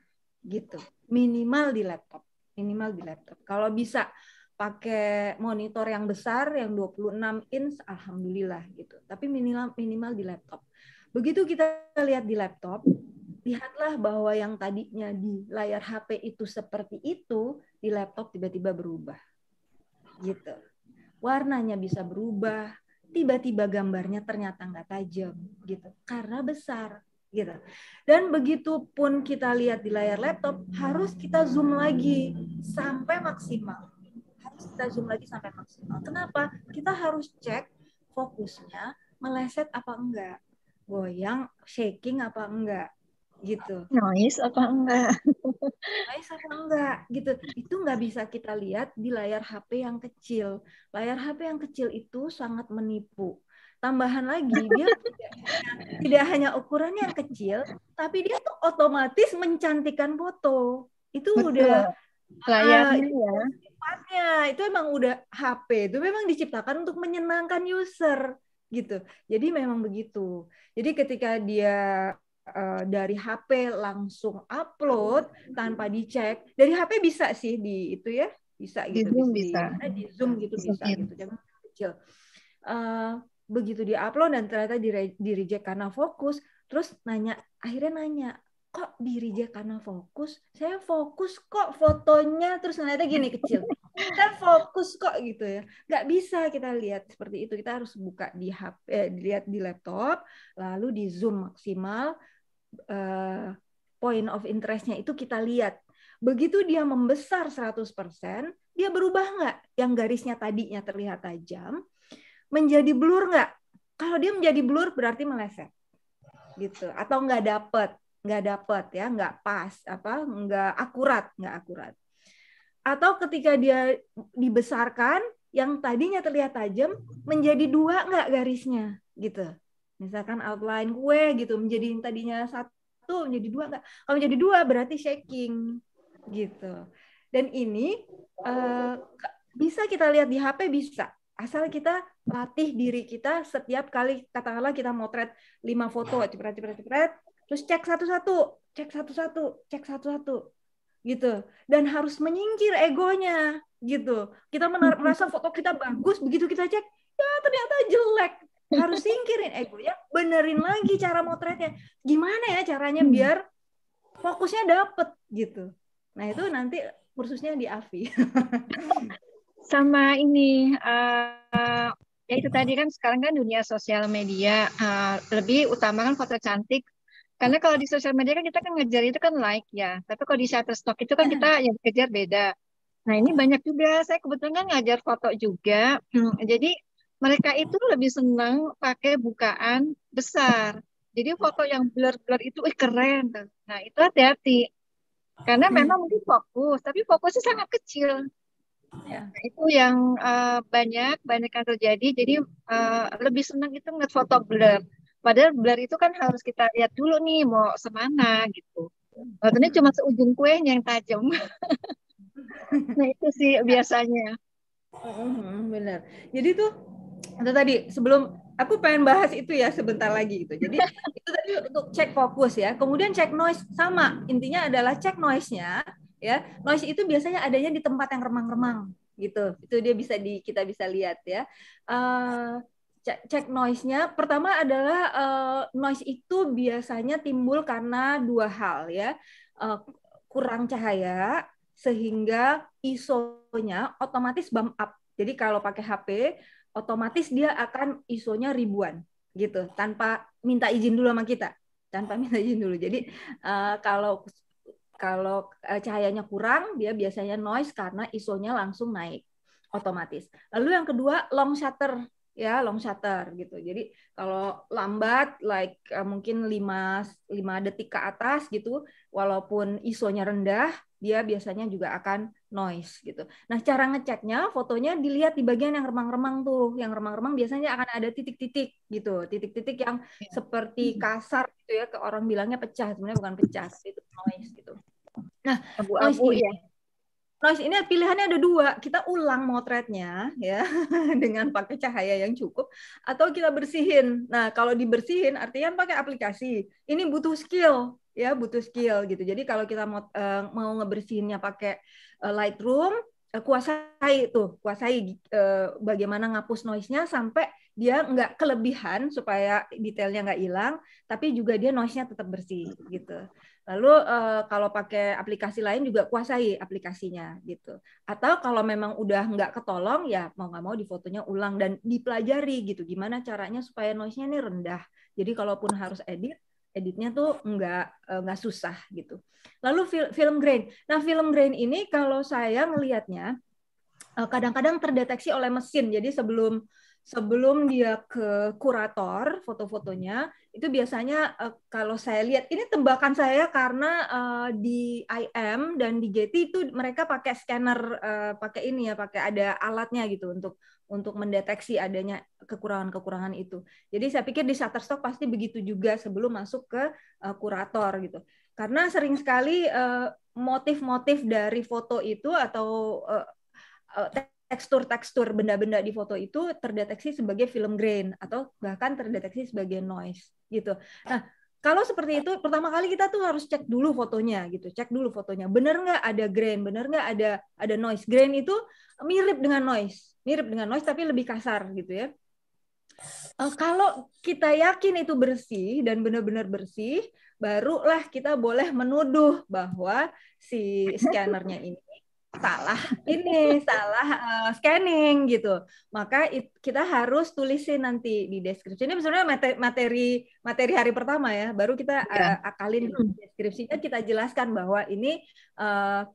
gitu minimal di laptop minimal di laptop kalau bisa pakai monitor yang besar yang 26 inch alhamdulillah gitu tapi minimal minimal di laptop begitu kita lihat di laptop lihatlah bahwa yang tadinya di layar HP itu seperti itu di laptop tiba-tiba berubah gitu warnanya bisa berubah tiba-tiba gambarnya ternyata nggak tajam gitu karena besar gitu. Dan begitu pun kita lihat di layar laptop, harus kita zoom lagi sampai maksimal. Harus kita zoom lagi sampai maksimal. Kenapa? Kita harus cek fokusnya meleset apa enggak, goyang, shaking apa enggak gitu. Noise apa enggak? [laughs] Noise apa enggak gitu. Itu nggak bisa kita lihat di layar HP yang kecil. Layar HP yang kecil itu sangat menipu. Tambahan lagi dia [laughs] tidak, hanya, ukurannya yang kecil, tapi dia tuh otomatis mencantikkan foto. Itu Betul. Ah, ya. udah layarnya uh, ya. itu emang udah HP itu memang diciptakan untuk menyenangkan user gitu. Jadi memang begitu. Jadi ketika dia Eh, dari HP langsung upload iya. tanpa dicek. Dari HP bisa sih di itu ya, bisa gitu. Di Zoom bisa. Di, Zoom gitu bisa, bisa gitu. Jangan kecil. Uh, begitu diupload dan ternyata di, di reject karena fokus, terus nanya akhirnya nanya kok dia karena fokus, saya fokus kok fotonya terus ngeliatnya gini kecil. Kita fokus kok gitu ya. Nggak bisa kita lihat seperti itu. Kita harus buka di HP, eh, lihat di laptop, lalu di zoom maksimal. Eh, point of interestnya itu kita lihat. Begitu dia membesar 100%, dia berubah nggak? Yang garisnya tadinya terlihat tajam, menjadi blur nggak? Kalau dia menjadi blur berarti meleset gitu atau nggak dapet nggak dapet ya nggak pas apa nggak akurat nggak akurat atau ketika dia dibesarkan yang tadinya terlihat tajam menjadi dua nggak garisnya gitu misalkan outline kue gitu menjadi yang tadinya satu menjadi dua nggak kalau menjadi dua berarti shaking gitu dan ini uh, bisa kita lihat di HP bisa asal kita latih diri kita setiap kali katakanlah kita motret lima foto cepet cepet cepret terus cek satu-satu cek satu-satu cek satu-satu gitu dan harus menyingkir egonya gitu kita merasa foto kita bagus begitu kita cek ya ternyata jelek harus singkirin egonya benerin lagi cara motretnya gimana ya caranya mm. biar fokusnya dapet gitu nah itu nanti kursusnya di Avi [laughs] sama ini uh, ya itu tadi kan sekarang kan dunia sosial media uh, lebih utamakan foto cantik karena kalau di sosial media kan kita kan ngejar itu kan like ya. Tapi kalau di Shutterstock itu kan kita iya. yang dikejar beda. Nah ini banyak juga. Saya kebetulan kan ngajar foto juga. Hmm, jadi mereka itu lebih senang pakai bukaan besar. Jadi foto yang blur-blur itu eh, keren. Nah itu hati-hati. Karena hmm. memang mungkin fokus, tapi fokusnya sangat kecil. Ya, nah, itu yang uh, banyak banyak yang terjadi. Jadi uh, lebih senang itu ngeliat foto blur. Padahal blur itu kan harus kita lihat dulu nih mau semana gitu. Waktunya cuma seujung kue yang tajam. [laughs] nah itu sih biasanya. Benar. Jadi tuh itu tadi sebelum aku pengen bahas itu ya sebentar lagi gitu. Jadi [laughs] itu tadi untuk cek fokus ya. Kemudian cek noise sama intinya adalah cek noise-nya ya. Noise itu biasanya adanya di tempat yang remang-remang gitu. Itu dia bisa di kita bisa lihat ya. Uh, cek, noise-nya. Pertama adalah uh, noise itu biasanya timbul karena dua hal ya. Uh, kurang cahaya sehingga ISO-nya otomatis bump up. Jadi kalau pakai HP otomatis dia akan ISO-nya ribuan gitu tanpa minta izin dulu sama kita. Tanpa [laughs] minta izin dulu. Jadi uh, kalau kalau cahayanya kurang dia biasanya noise karena ISO-nya langsung naik otomatis. Lalu yang kedua long shutter ya long shutter gitu. Jadi kalau lambat like uh, mungkin 5 5 detik ke atas gitu walaupun ISO-nya rendah dia biasanya juga akan noise gitu. Nah, cara ngeceknya fotonya dilihat di bagian yang remang-remang tuh. Yang remang-remang biasanya akan ada titik-titik gitu. Titik-titik yang ya. seperti hmm. kasar gitu ya, ke orang bilangnya pecah, sebenarnya bukan pecah, itu noise gitu. Nah, abu-abu ya noise ini pilihannya ada dua kita ulang motretnya ya [laughs] dengan pakai cahaya yang cukup atau kita bersihin nah kalau dibersihin artinya pakai aplikasi ini butuh skill ya butuh skill gitu jadi kalau kita mau eh, mau ngebersihinnya pakai eh, Lightroom eh, kuasai itu kuasai bagaimana ngapus noise-nya sampai dia nggak kelebihan supaya detailnya nggak hilang, tapi juga dia noise-nya tetap bersih gitu. Lalu uh, kalau pakai aplikasi lain juga kuasai aplikasinya gitu. Atau kalau memang udah nggak ketolong ya mau nggak mau difotonya ulang dan dipelajari gitu. Gimana caranya supaya noise-nya ini rendah. Jadi kalaupun harus edit, editnya tuh nggak eh, nggak susah gitu. Lalu film grain. Nah film grain ini kalau saya melihatnya eh, kadang-kadang terdeteksi oleh mesin. Jadi sebelum sebelum dia ke kurator foto-fotonya itu biasanya uh, kalau saya lihat ini tembakan saya karena uh, di IM dan di JT itu mereka pakai scanner uh, pakai ini ya pakai ada alatnya gitu untuk untuk mendeteksi adanya kekurangan-kekurangan itu. Jadi saya pikir di Shutterstock pasti begitu juga sebelum masuk ke uh, kurator gitu. Karena sering sekali motif-motif uh, dari foto itu atau uh, tekstur-tekstur benda-benda di foto itu terdeteksi sebagai film grain atau bahkan terdeteksi sebagai noise gitu. Nah, kalau seperti itu pertama kali kita tuh harus cek dulu fotonya gitu, cek dulu fotonya. Bener nggak ada grain, bener nggak ada ada noise. Grain itu mirip dengan noise, mirip dengan noise tapi lebih kasar gitu ya. Uh, kalau kita yakin itu bersih dan benar-benar bersih, barulah kita boleh menuduh bahwa si scannernya ini salah ini salah uh, scanning gitu maka it, kita harus tulisin nanti di deskripsi ini sebenarnya materi materi, hari pertama ya baru kita yeah. Iya. uh, akalin di hmm. deskripsinya kita jelaskan bahwa ini uh,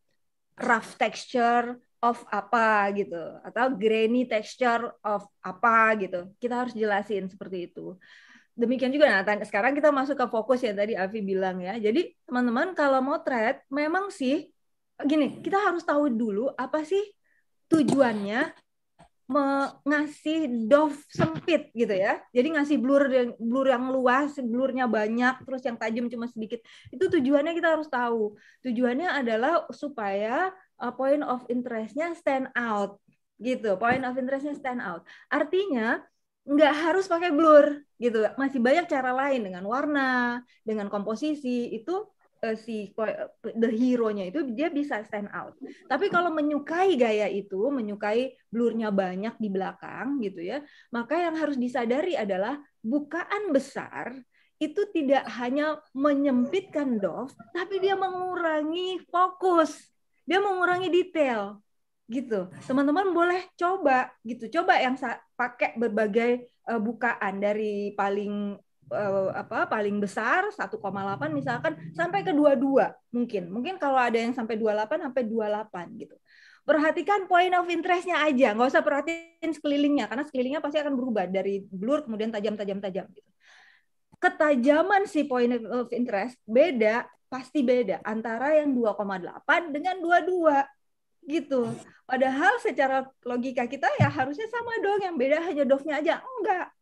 rough texture of apa gitu atau grainy texture of apa gitu kita harus jelasin seperti itu demikian juga nah sekarang kita masuk ke fokus ya tadi Avi bilang ya jadi teman-teman kalau mau thread memang sih gini kita harus tahu dulu apa sih tujuannya mengasih dove sempit gitu ya. Jadi ngasih blur yang blur yang luas, blurnya banyak, terus yang tajam cuma sedikit. Itu tujuannya kita harus tahu. Tujuannya adalah supaya uh, point of interestnya stand out gitu. Point of interestnya stand out. Artinya nggak harus pakai blur gitu. Masih banyak cara lain dengan warna, dengan komposisi itu uh, si eh, the hero-nya itu dia bisa stand out. Tapi kalau menyukai gaya itu, menyukai blurnya banyak di belakang gitu ya, maka yang harus disadari adalah bukaan besar itu tidak hanya menyempitkan dof, tapi dia mengurangi fokus, dia mengurangi detail gitu. Teman-teman boleh coba gitu, coba yang pakai berbagai uh, bukaan dari paling uh, apa paling besar 1,8 misalkan sampai ke 22 mungkin. Mungkin kalau ada yang sampai 28 sampai 28 gitu. Perhatikan point of interestnya aja, nggak usah perhatiin sekelilingnya karena sekelilingnya pasti akan berubah dari blur kemudian tajam-tajam-tajam gitu. Ketajaman si point of interest beda, pasti beda antara yang 2,8 dengan 22 gitu. Padahal secara logika kita ya harusnya sama dong, yang beda hanya dove-nya aja. Enggak,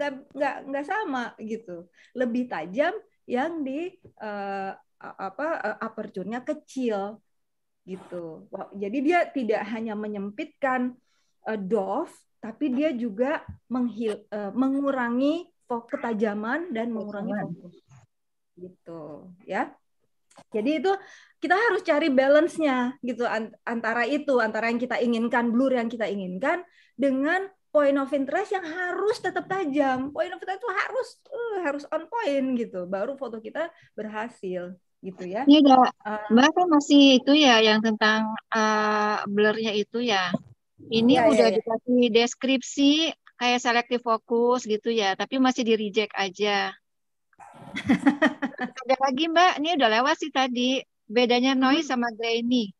nggak nggak nggak sama gitu lebih tajam yang di uh, apa uh, eh, aperturnya kecil gitu jadi dia tidak hanya menyempitkan uh, doff tapi dia juga menghil, uh, mengurangi ketajaman dan mengurangi fokus gitu ya jadi itu kita harus cari balance-nya gitu antara itu antara yang kita inginkan blur yang kita inginkan dengan point of interest yang harus tetap tajam. Point of interest itu harus uh, harus on point gitu. Baru foto kita berhasil gitu ya. Ini ada uh, Mbak kan masih itu ya yang tentang uh, blurnya itu ya. Ini iya, iya udah iya, iya. dikasih deskripsi kayak selective fokus gitu ya, tapi masih di reject aja. [laughs] ada lagi Mbak, ini udah lewat sih tadi. Bedanya noise hmm. sama grainy.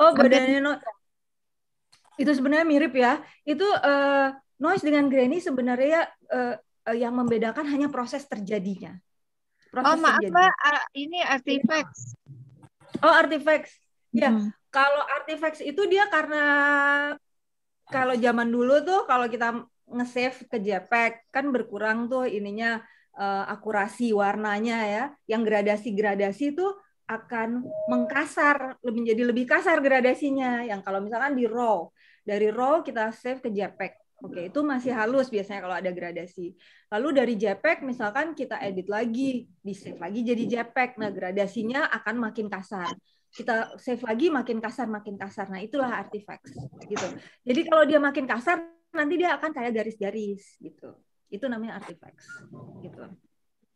Oh, bedanya noise itu sebenarnya mirip ya itu uh, noise dengan granny sebenarnya uh, uh, yang membedakan hanya proses terjadinya proses oh maaf terjadinya. Uh, ini artifacts oh artifacts ya hmm. kalau artifacts itu dia karena kalau zaman dulu tuh kalau kita nge-save ke JPEG kan berkurang tuh ininya uh, akurasi warnanya ya yang gradasi-gradasi itu akan mengkasar menjadi lebih kasar gradasinya yang kalau misalkan di raw dari RAW kita save ke JPEG. Oke, itu masih halus biasanya kalau ada gradasi. Lalu dari JPEG misalkan kita edit lagi, di save lagi jadi JPEG. Nah, gradasinya akan makin kasar. Kita save lagi makin kasar, makin kasar. Nah, itulah artifacts gitu. Jadi kalau dia makin kasar, nanti dia akan kayak garis-garis gitu. Itu namanya artifacts gitu.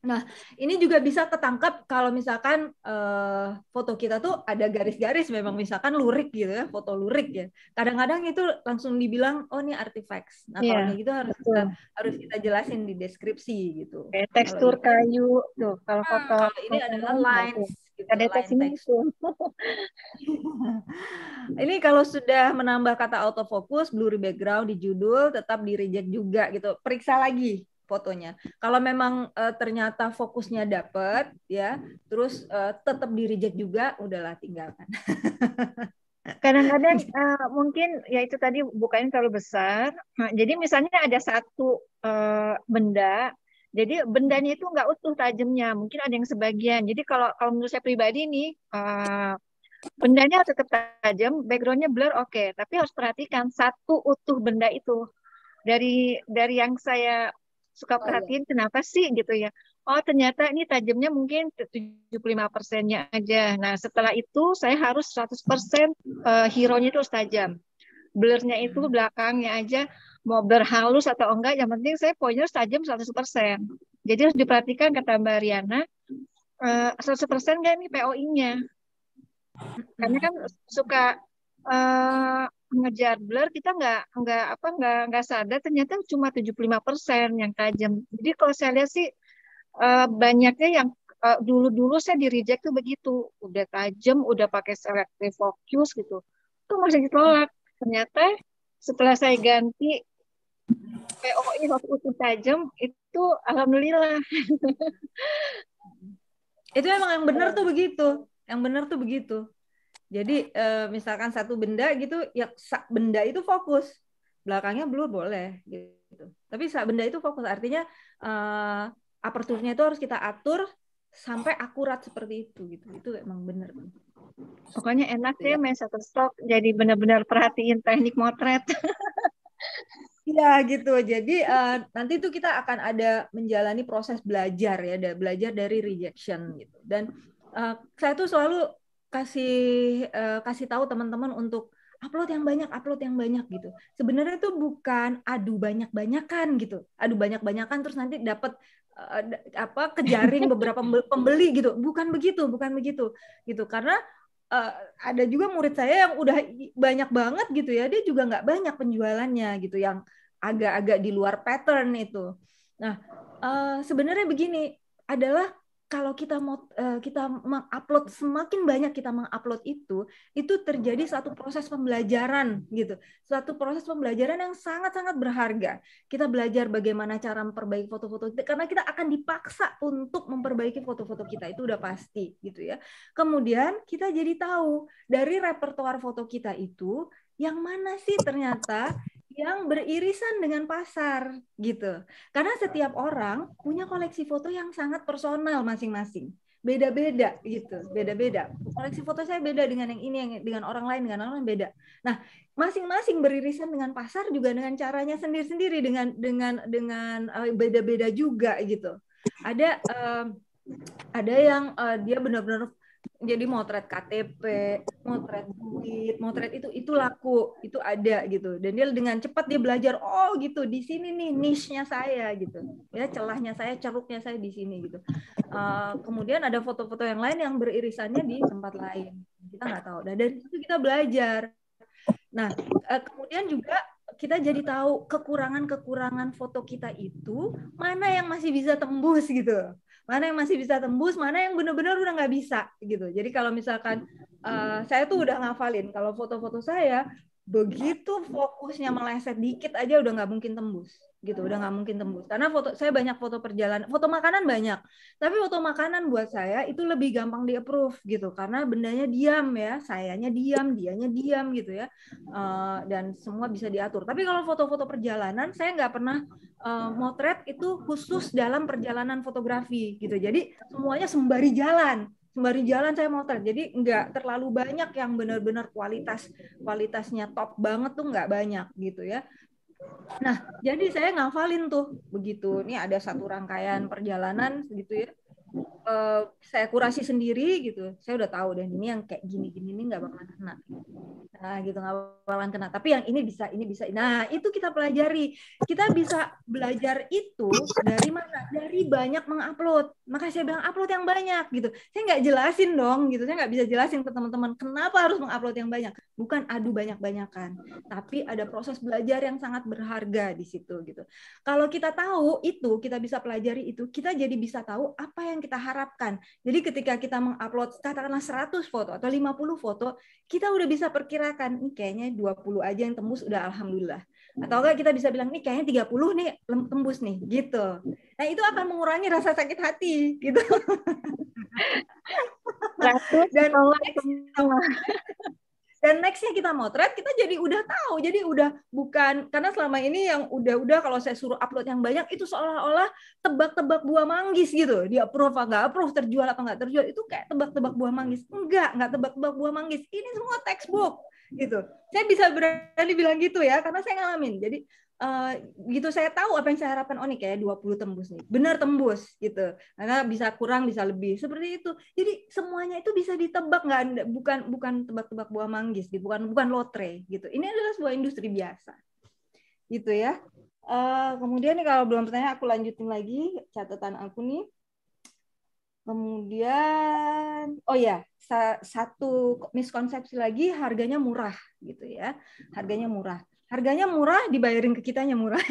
Nah, ini juga bisa ketangkap kalau misalkan uh, foto kita tuh ada garis-garis memang misalkan lurik gitu ya, foto lurik ya. Kadang-kadang itu langsung dibilang oh ini artifacts. Nah, yeah, kalau gitu harus kita, harus kita jelasin di deskripsi gitu. Kayak tekstur kalau kayu itu. tuh kalau ah, foto hmm, kalau ini foto adalah gitu. lines gitu, Itu. ada [laughs] ini kalau sudah menambah kata autofocus, blurry background di judul tetap di reject juga gitu. Periksa lagi fotonya. Kalau memang e, ternyata fokusnya dapet ya, terus e, eh, tetap di reject juga, udahlah tinggalkan. [laughs] Kadang-kadang uh, mungkin ya itu tadi bukain terlalu besar. Nah, jadi misalnya ada satu uh, benda, jadi bendanya itu nggak utuh tajamnya. Mungkin ada yang sebagian. Jadi kalau kalau menurut saya pribadi nih, uh, bendanya harus tetap tajam, backgroundnya blur oke, okay. tapi harus perhatikan satu utuh benda itu dari dari yang saya suka oh, iya. perhatiin oh, kenapa sih gitu ya. Oh ternyata ini tajamnya mungkin 75 persennya aja. Nah setelah itu saya harus 100 persen uh, hero-nya itu tajam. Blurnya itu hmm. belakangnya aja mau berhalus atau enggak yang penting saya poinnya tajam 100 persen. Jadi harus diperhatikan kata Mbak Riana uh, eh, 100 persen nggak ini POI-nya. Karena kan suka uh, mengejar blur kita nggak nggak apa nggak nggak sadar ternyata cuma 75% yang tajam. Jadi kalau saya lihat sih uh, banyaknya yang eh, dulu-dulu uh, saya di reject tuh begitu, udah tajam, udah pakai selective focus gitu. Itu masih ditolak. Ternyata setelah saya ganti POI waktu itu tajam itu alhamdulillah. [laughs] itu emang yang benar tuh begitu. Yang benar tuh begitu. Jadi eh, misalkan satu benda gitu, ya benda itu fokus, belakangnya blur boleh gitu. Tapi benda itu fokus, artinya eh, aperturnya itu harus kita atur sampai akurat seperti itu gitu. Itu emang bener. Pokoknya enak gitu ya main satu stok, jadi benar-benar perhatiin teknik motret. [laughs] Iya gitu. Jadi uh, nanti itu kita akan ada menjalani proses belajar ya, belajar dari rejection gitu. Dan uh, saya tuh selalu kasih uh, kasih tahu teman-teman untuk upload yang banyak, upload yang banyak gitu. Sebenarnya itu bukan adu banyak-banyakan gitu. Adu banyak-banyakan terus nanti dapat uh, eh, apa kejaring [laughs] beberapa pembeli gitu. Bukan begitu, bukan begitu. Gitu karena uh, ada juga murid saya yang udah banyak banget gitu ya. Dia juga nggak banyak penjualannya gitu yang agak-agak di luar pattern itu. Nah, uh, sebenarnya begini adalah kalau kita mau eh, kita mengupload semakin banyak kita mengupload itu itu terjadi satu proses pembelajaran gitu satu proses pembelajaran yang sangat sangat berharga kita belajar bagaimana cara memperbaiki foto-foto kita karena kita akan dipaksa untuk memperbaiki foto-foto kita itu udah pasti gitu ya kemudian kita jadi tahu dari repertoar foto kita itu yang mana sih ternyata yang beririsan dengan pasar gitu. Karena nah. setiap orang punya koleksi foto yang sangat personal masing-masing. Beda-beda gitu, beda-beda. Koleksi foto saya beda dengan yang ini, yang dengan orang lain, dengan orang lain beda. Nah, masing-masing beririsan dengan pasar juga dengan caranya sendiri-sendiri dengan dengan dengan eh, beda-beda juga gitu. Ada uh, ada yang uh, dia benar-benar jadi motret KTP, motret duit, motret itu itu laku, itu ada gitu. Dan dia dengan cepat dia belajar, oh gitu, di sini nih niche-nya saya gitu. Ya celahnya saya, ceruknya saya di sini gitu. Uh, kemudian ada foto-foto yang lain yang beririsannya di tempat lain. Kita nggak tahu. Dan nah, dari situ kita belajar. Nah, uh, kemudian juga kita jadi tahu kekurangan-kekurangan foto kita itu mana yang masih bisa tembus gitu mana yang masih bisa tembus, mana yang benar-benar udah nggak bisa gitu. Jadi kalau misalkan uh, saya tuh udah ngafalin, kalau foto-foto saya begitu fokusnya meleset dikit aja udah nggak mungkin tembus gitu hmm. udah nggak mungkin tembus karena foto saya banyak foto perjalanan foto makanan banyak tapi foto makanan buat saya itu lebih gampang di approve gitu karena bendanya diam ya sayanya diam dianya diam gitu ya eh, dan semua bisa diatur tapi kalau foto-foto perjalanan saya nggak pernah uh, motret itu khusus dalam perjalanan fotografi gitu jadi semuanya sembari jalan sembari jalan saya motret jadi nggak terlalu banyak yang benar-benar kualitas kualitasnya top banget tuh nggak banyak gitu ya Nah, jadi saya ngafalin tuh begitu. Ini ada satu rangkaian perjalanan gitu ya. Eh, saya kurasi sendiri gitu saya udah tahu dan ini yang kayak gini gini ini nggak bakalan kena nah gitu nggak bakalan kena tapi yang ini bisa ini bisa nah itu kita pelajari kita bisa belajar itu dari mana dari banyak mengupload maka saya bilang upload yang banyak gitu saya nggak jelasin dong gitu saya nggak bisa jelasin ke teman-teman kenapa harus mengupload yang banyak bukan adu banyak-banyakan tapi ada proses belajar yang sangat berharga di situ gitu kalau kita tahu itu kita bisa pelajari itu kita jadi bisa tahu apa yang yang kita harapkan. Jadi ketika kita mengupload katakanlah 100 foto atau 50 foto, kita udah bisa perkirakan nih kayaknya 20 aja yang tembus udah alhamdulillah. Atau enggak kita bisa bilang nih kayaknya 30 nih tembus nih gitu. Nah, itu akan mengurangi rasa sakit hati gitu. Nah, dan sama dan nextnya kita motret kita jadi udah tahu jadi udah bukan karena selama ini yang udah-udah kalau saya suruh upload yang banyak itu seolah-olah tebak-tebak buah manggis gitu dia approve apa nggak approve terjual apa nggak terjual itu kayak tebak-tebak buah manggis enggak nggak tebak-tebak buah manggis ini semua textbook gitu saya bisa berani bilang gitu ya karena saya ngalamin jadi uh, gitu saya tahu apa yang saya harapkan oh nih kayak 20 tembus nih benar tembus gitu karena bisa kurang bisa lebih seperti itu jadi semuanya itu bisa ditebak nggak bukan bukan tebak-tebak buah manggis gitu bukan bukan lotre gitu ini adalah sebuah industri biasa gitu ya uh, kemudian nih kalau belum bertanya aku lanjutin lagi catatan aku nih Kemudian, oh ya, satu miskonsepsi lagi harganya murah gitu ya, harganya murah harganya murah dibayarin ke kitanya murah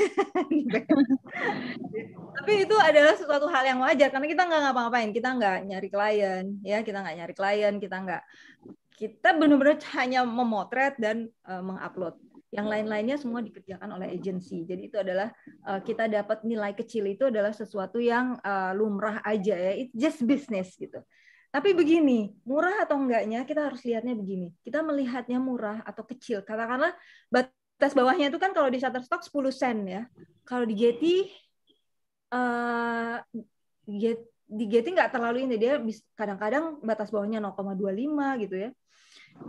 [laughs] tapi itu adalah sesuatu hal yang wajar karena kita nggak ngapa-ngapain kita nggak nyari klien ya kita nggak nyari klien kita nggak kita benar-benar hanya memotret dan uh, mengupload yang lain-lainnya semua dikerjakan oleh agensi. Jadi itu adalah uh, kita dapat nilai kecil itu adalah sesuatu yang uh, lumrah aja ya. It's just business gitu. Tapi begini, murah atau enggaknya kita harus lihatnya begini. Kita melihatnya murah atau kecil. Katakanlah batas batas bawahnya itu kan kalau di Shutterstock 10 sen ya. Kalau di Getty uh, get, di Getty nggak terlalu ini dia kadang-kadang batas bawahnya 0,25 gitu ya.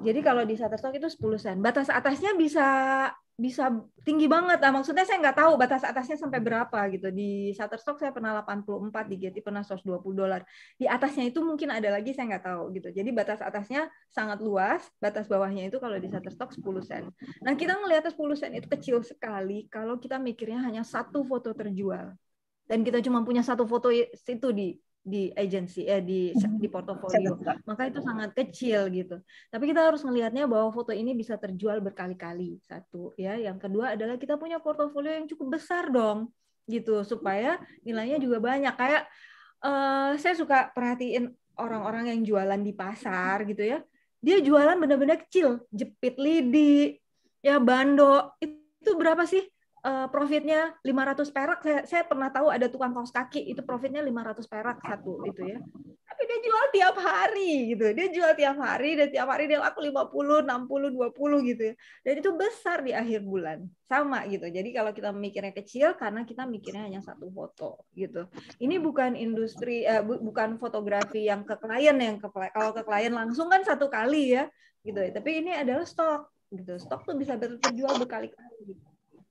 Jadi kalau di Shutterstock itu 10 sen. Batas atasnya bisa bisa tinggi banget lah. Maksudnya saya nggak tahu batas atasnya sampai berapa gitu. Di Shutterstock saya pernah 84, di Getty pernah 120 dolar. Di atasnya itu mungkin ada lagi saya nggak tahu gitu. Jadi batas atasnya sangat luas, batas bawahnya itu kalau di Shutterstock 10 sen. Nah kita melihat 10 sen itu kecil sekali kalau kita mikirnya hanya satu foto terjual. Dan kita cuma punya satu foto itu di di agency eh di mm-hmm. di portofolio. Maka itu sangat kecil gitu. Tapi kita harus melihatnya bahwa foto ini bisa terjual berkali-kali. Satu ya, yang kedua adalah kita punya portofolio yang cukup besar dong gitu supaya nilainya juga banyak. Kayak uh, saya suka perhatiin orang-orang yang jualan di pasar gitu ya. Dia jualan benda-benda kecil, jepit lidi, ya bando. Itu berapa sih? Eh, profitnya 500 perak. Saya, saya pernah tahu ada tukang kaos kaki itu profitnya 500 perak satu itu ya. Tapi dia jual tiap hari gitu. Dia jual tiap hari dan tiap hari dia laku 50, 60, 20 gitu ya. Dan itu besar di akhir bulan. Sama gitu. Jadi kalau kita mikirnya kecil karena kita mikirnya hanya satu foto gitu. Ini bukan industri uh, bu, bukan fotografi yang ke klien yang ke kalau ke klien langsung kan satu kali ya gitu. Ya. Tapi ini adalah stok gitu. Stok tuh bisa terjual berkali-kali gitu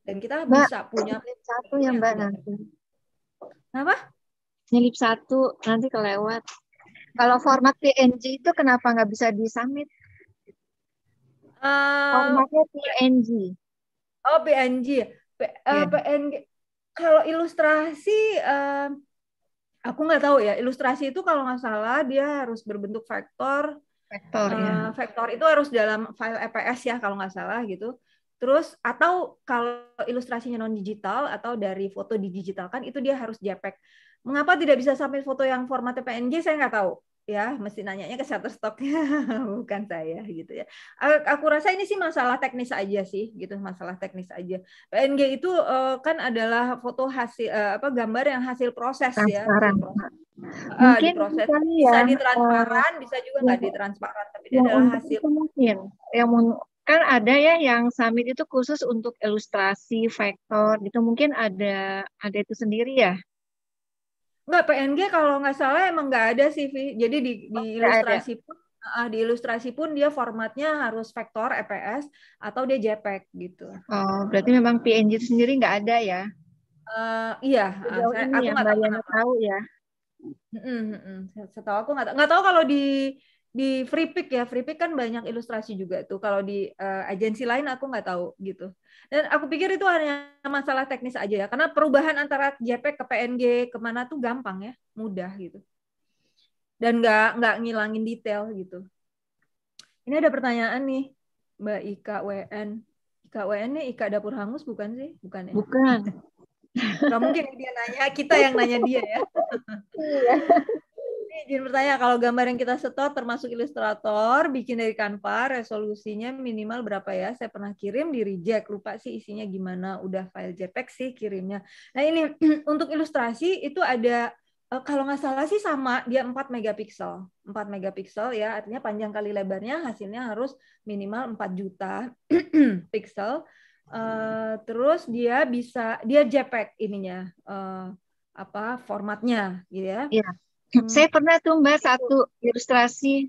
dan kita mbak, bisa punya satu yang mbak iya. nanti apa nyelip satu nanti kelewat kalau format PNG itu kenapa nggak bisa di submit uh, eh, formatnya PNG oh PNG P, yeah. uh, iya. PNG kalau ilustrasi uh, aku nggak tahu ya ilustrasi itu kalau nggak salah dia harus berbentuk vektor vektor uh, ya. vektor itu harus dalam file EPS ya kalau nggak salah gitu Terus atau kalau ilustrasinya non digital atau dari foto didigitalkan itu dia harus JPEG. Mengapa tidak bisa sampai foto yang format PNG saya nggak tahu ya mesti nanyanya ke Shutterstock [laughs] bukan saya gitu ya aku rasa ini sih masalah teknis aja sih gitu masalah teknis aja PNG itu uh, kan adalah foto hasil uh, apa gambar yang hasil proses ya. transparan. ya eh, proses. mungkin proses ya, bisa ditransparan uh, bisa juga nggak ya. ditransparan tapi dia ya, adalah hasil mungkin yang kan ada ya yang summit itu khusus untuk ilustrasi vektor gitu mungkin ada ada itu sendiri ya mbak PNG kalau nggak salah emang nggak ada sih jadi di, di oh, ilustrasi ada. pun uh, di ilustrasi pun dia formatnya harus vektor EPS atau dia JPEG gitu oh berarti memang PNG itu sendiri nggak ada ya uh, iya uh, saya, aku ya, nggak tahu ya Mm -mm. Setahu aku nggak tahu, nggak tahu kalau di di free pick ya free pick kan banyak ilustrasi juga tuh kalau di uh, agensi lain aku nggak tahu gitu dan aku pikir itu hanya masalah teknis aja ya karena perubahan antara JPEG ke PNG kemana tuh gampang ya mudah gitu dan nggak nggak ngilangin detail gitu ini ada pertanyaan nih Mbak Ika WN Ika WN nih Ika dapur hangus bukan sih bukan ya bukan Gak mungkin dia nanya kita yang nanya dia ya iya izin bertanya, kalau gambar yang kita setor termasuk ilustrator, bikin dari Canva, resolusinya minimal berapa ya? Saya pernah kirim di reject, lupa sih isinya gimana, udah file JPEG sih kirimnya. Nah ini [clears throat] untuk ilustrasi itu ada eh, kalau nggak salah sih sama dia 4 megapiksel. 4 megapiksel ya, artinya panjang kali lebarnya hasilnya harus minimal 4 juta [clears throat] piksel. Uh, terus dia bisa dia JPEG ininya uh, apa formatnya gitu ya. Yeah. Hmm. Saya pernah tuh Mbak satu ilustrasi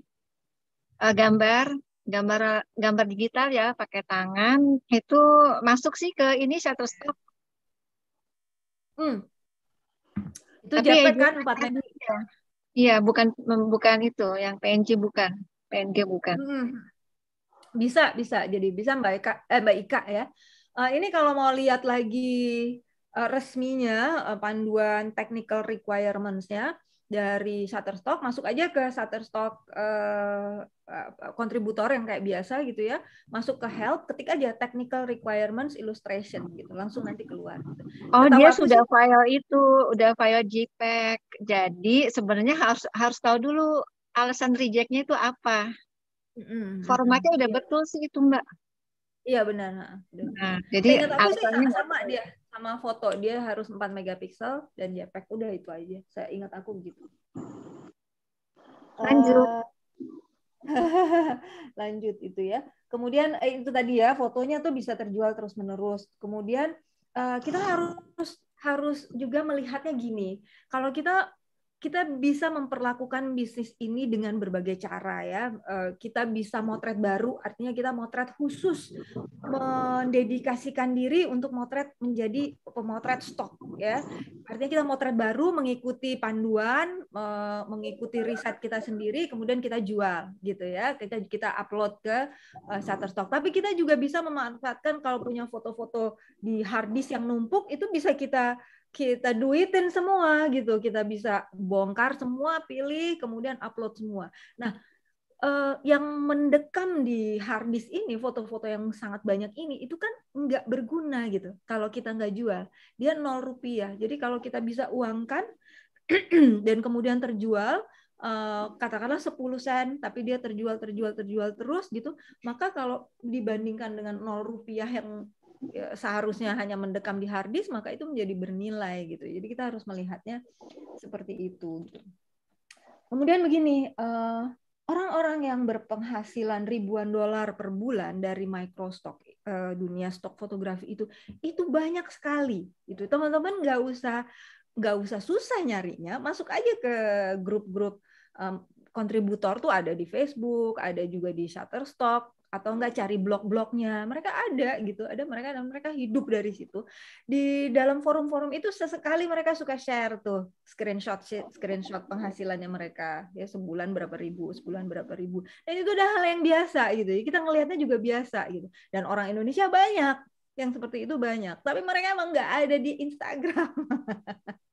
uh, gambar gambar gambar digital ya pakai tangan itu masuk sih ke ini Shutterstock. Hmm. Itu Tapi ya, kan iya. iya, bukan bukan itu yang PNG bukan, PNG bukan. Hmm. Bisa, bisa. Jadi bisa Mbak Ika eh Mbak Ika ya. Uh, ini kalau mau lihat lagi uh, resminya uh, panduan technical requirements-nya dari Shutterstock masuk aja ke Shutterstock uh, kontributor yang kayak biasa gitu ya masuk ke help ketik aja technical requirements illustration gitu langsung nanti keluar gitu. oh Tetap dia sudah sih, file itu udah file JPEG jadi sebenarnya harus harus tahu dulu alasan rejectnya itu apa mm formatnya udah betul sih itu mbak iya benar nah, jadi alasannya sama dia sama foto dia harus 4 megapiksel dan JPEG udah itu aja. Saya ingat aku gitu Lanjut. Uh, [laughs] lanjut itu ya. Kemudian eh, itu tadi ya fotonya tuh bisa terjual terus menerus. Kemudian uh, kita harus harus juga melihatnya gini. Kalau kita kita bisa memperlakukan bisnis ini dengan berbagai cara ya. Eh, kita bisa motret baru, artinya kita motret khusus mendedikasikan diri untuk motret menjadi pemotret stok ya. Artinya kita motret baru mengikuti panduan, eh, mengikuti riset kita sendiri, kemudian kita jual gitu ya. Kita kita upload ke eh, Shutterstock. Tapi kita juga bisa memanfaatkan kalau punya foto-foto di hard disk yang numpuk itu bisa kita kita duitin semua gitu kita bisa bongkar semua pilih kemudian upload semua nah eh, yang mendekam di hard disk ini foto-foto yang sangat banyak ini itu kan nggak berguna gitu kalau kita nggak jual dia nol rupiah jadi kalau kita bisa uangkan [clears throat] dan kemudian terjual eh, katakanlah 10 sen tapi dia terjual terjual terjual terus gitu maka kalau dibandingkan dengan nol rupiah yang Ya, seharusnya hanya mendekam di hardis maka itu menjadi bernilai gitu. Jadi kita harus melihatnya seperti itu. Gitu. Kemudian begini, eh, orang-orang yang berpenghasilan ribuan dolar per bulan dari microstock eh, dunia stok fotografi itu itu banyak sekali itu teman-teman nggak usah nggak usah susah nyarinya masuk aja ke grup-grup eh, kontributor tuh ada di Facebook, ada juga di Shutterstock, atau enggak cari blog-blognya mereka ada gitu ada mereka dan mereka hidup dari situ di dalam forum-forum itu sesekali mereka suka share tuh screenshot screenshot penghasilannya mereka ya sebulan berapa ribu sebulan berapa ribu dan itu udah hal yang biasa gitu kita ngelihatnya juga biasa gitu dan orang Indonesia banyak yang seperti itu banyak tapi mereka emang nggak ada di Instagram [laughs]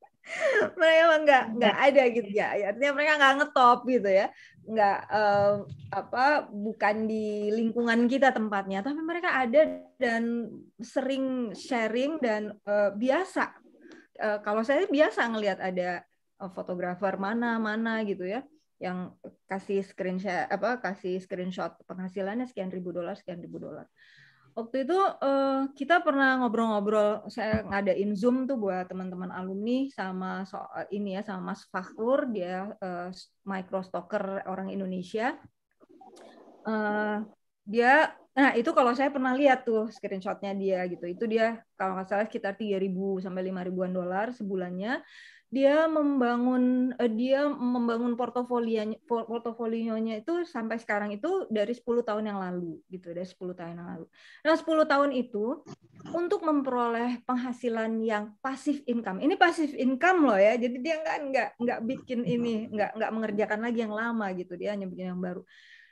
mereka emang nggak hmm. nggak ada gitu ya. ya artinya mereka nggak ngetop gitu ya nggak um, apa bukan di lingkungan kita tempatnya tapi mereka ada dan sering sharing dan uh, biasa uh, kalau saya biasa ngelihat ada fotografer uh, mana-mana gitu ya yang kasih screenshot apa kasih screenshot penghasilannya sekian ribu dolar sekian ribu dolar waktu itu uh, kita pernah ngobrol-ngobrol saya ngadain zoom tuh buat teman-teman alumni sama so, ini ya sama Mas Fakur dia uh, eh, stoker orang Indonesia uh, dia nah itu kalau saya pernah lihat tuh screenshotnya dia gitu itu dia kalau nggak salah sekitar 3.000 sampai 5.000an dolar sebulannya dia membangun eh, dia membangun portofolionya portofolionya itu sampai sekarang itu dari 10 tahun yang lalu gitu dari 10 tahun yang lalu. Nah, 10 tahun itu untuk memperoleh penghasilan yang pasif income. Ini pasif income loh ya. Jadi dia nggak nggak nggak bikin ini, nggak nggak mengerjakan lagi yang lama gitu. Dia hanya bikin yang baru.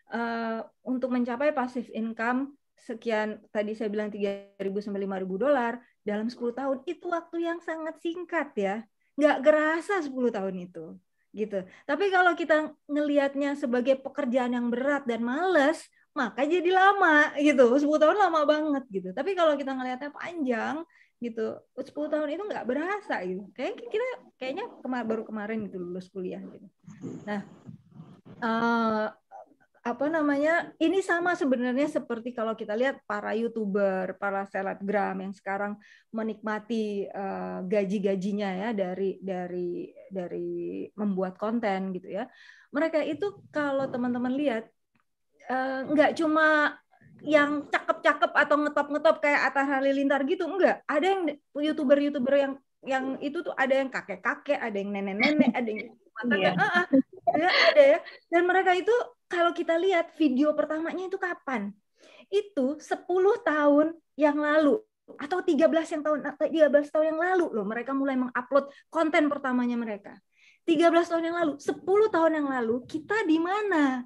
Uh, untuk mencapai pasif income sekian tadi saya bilang 3.000 sampai 5.000 dolar dalam 10 tahun itu waktu yang sangat singkat ya nggak gerasa 10 tahun itu gitu. Tapi kalau kita ngelihatnya sebagai pekerjaan yang berat dan males, maka jadi lama gitu. 10 tahun lama banget gitu. Tapi kalau kita ngelihatnya panjang gitu, 10 tahun itu nggak berasa gitu. Kayak kita kayaknya kemar baru kemarin itu lulus kuliah gitu. Nah, uh, apa namanya ini sama sebenarnya seperti kalau kita lihat para youtuber, para selebgram yang sekarang menikmati uh, gaji-gajinya ya dari dari dari membuat konten gitu ya. Mereka itu kalau teman-teman lihat uh, nggak cuma yang cakep-cakep atau ngetop-ngetop kayak Atta Halilintar gitu enggak. Ada yang youtuber-youtuber yang yang itu tuh ada yang kakek-kakek, ada yang nenek-nenek, ada yang iya. mantan, ya, ada ya. Dan mereka itu kalau kita lihat video pertamanya itu kapan? Itu 10 tahun yang lalu atau 13 yang tahun 13 eh, tahun yang lalu loh mereka mulai mengupload konten pertamanya mereka. 13 tahun yang lalu, 10 tahun yang lalu kita di mana?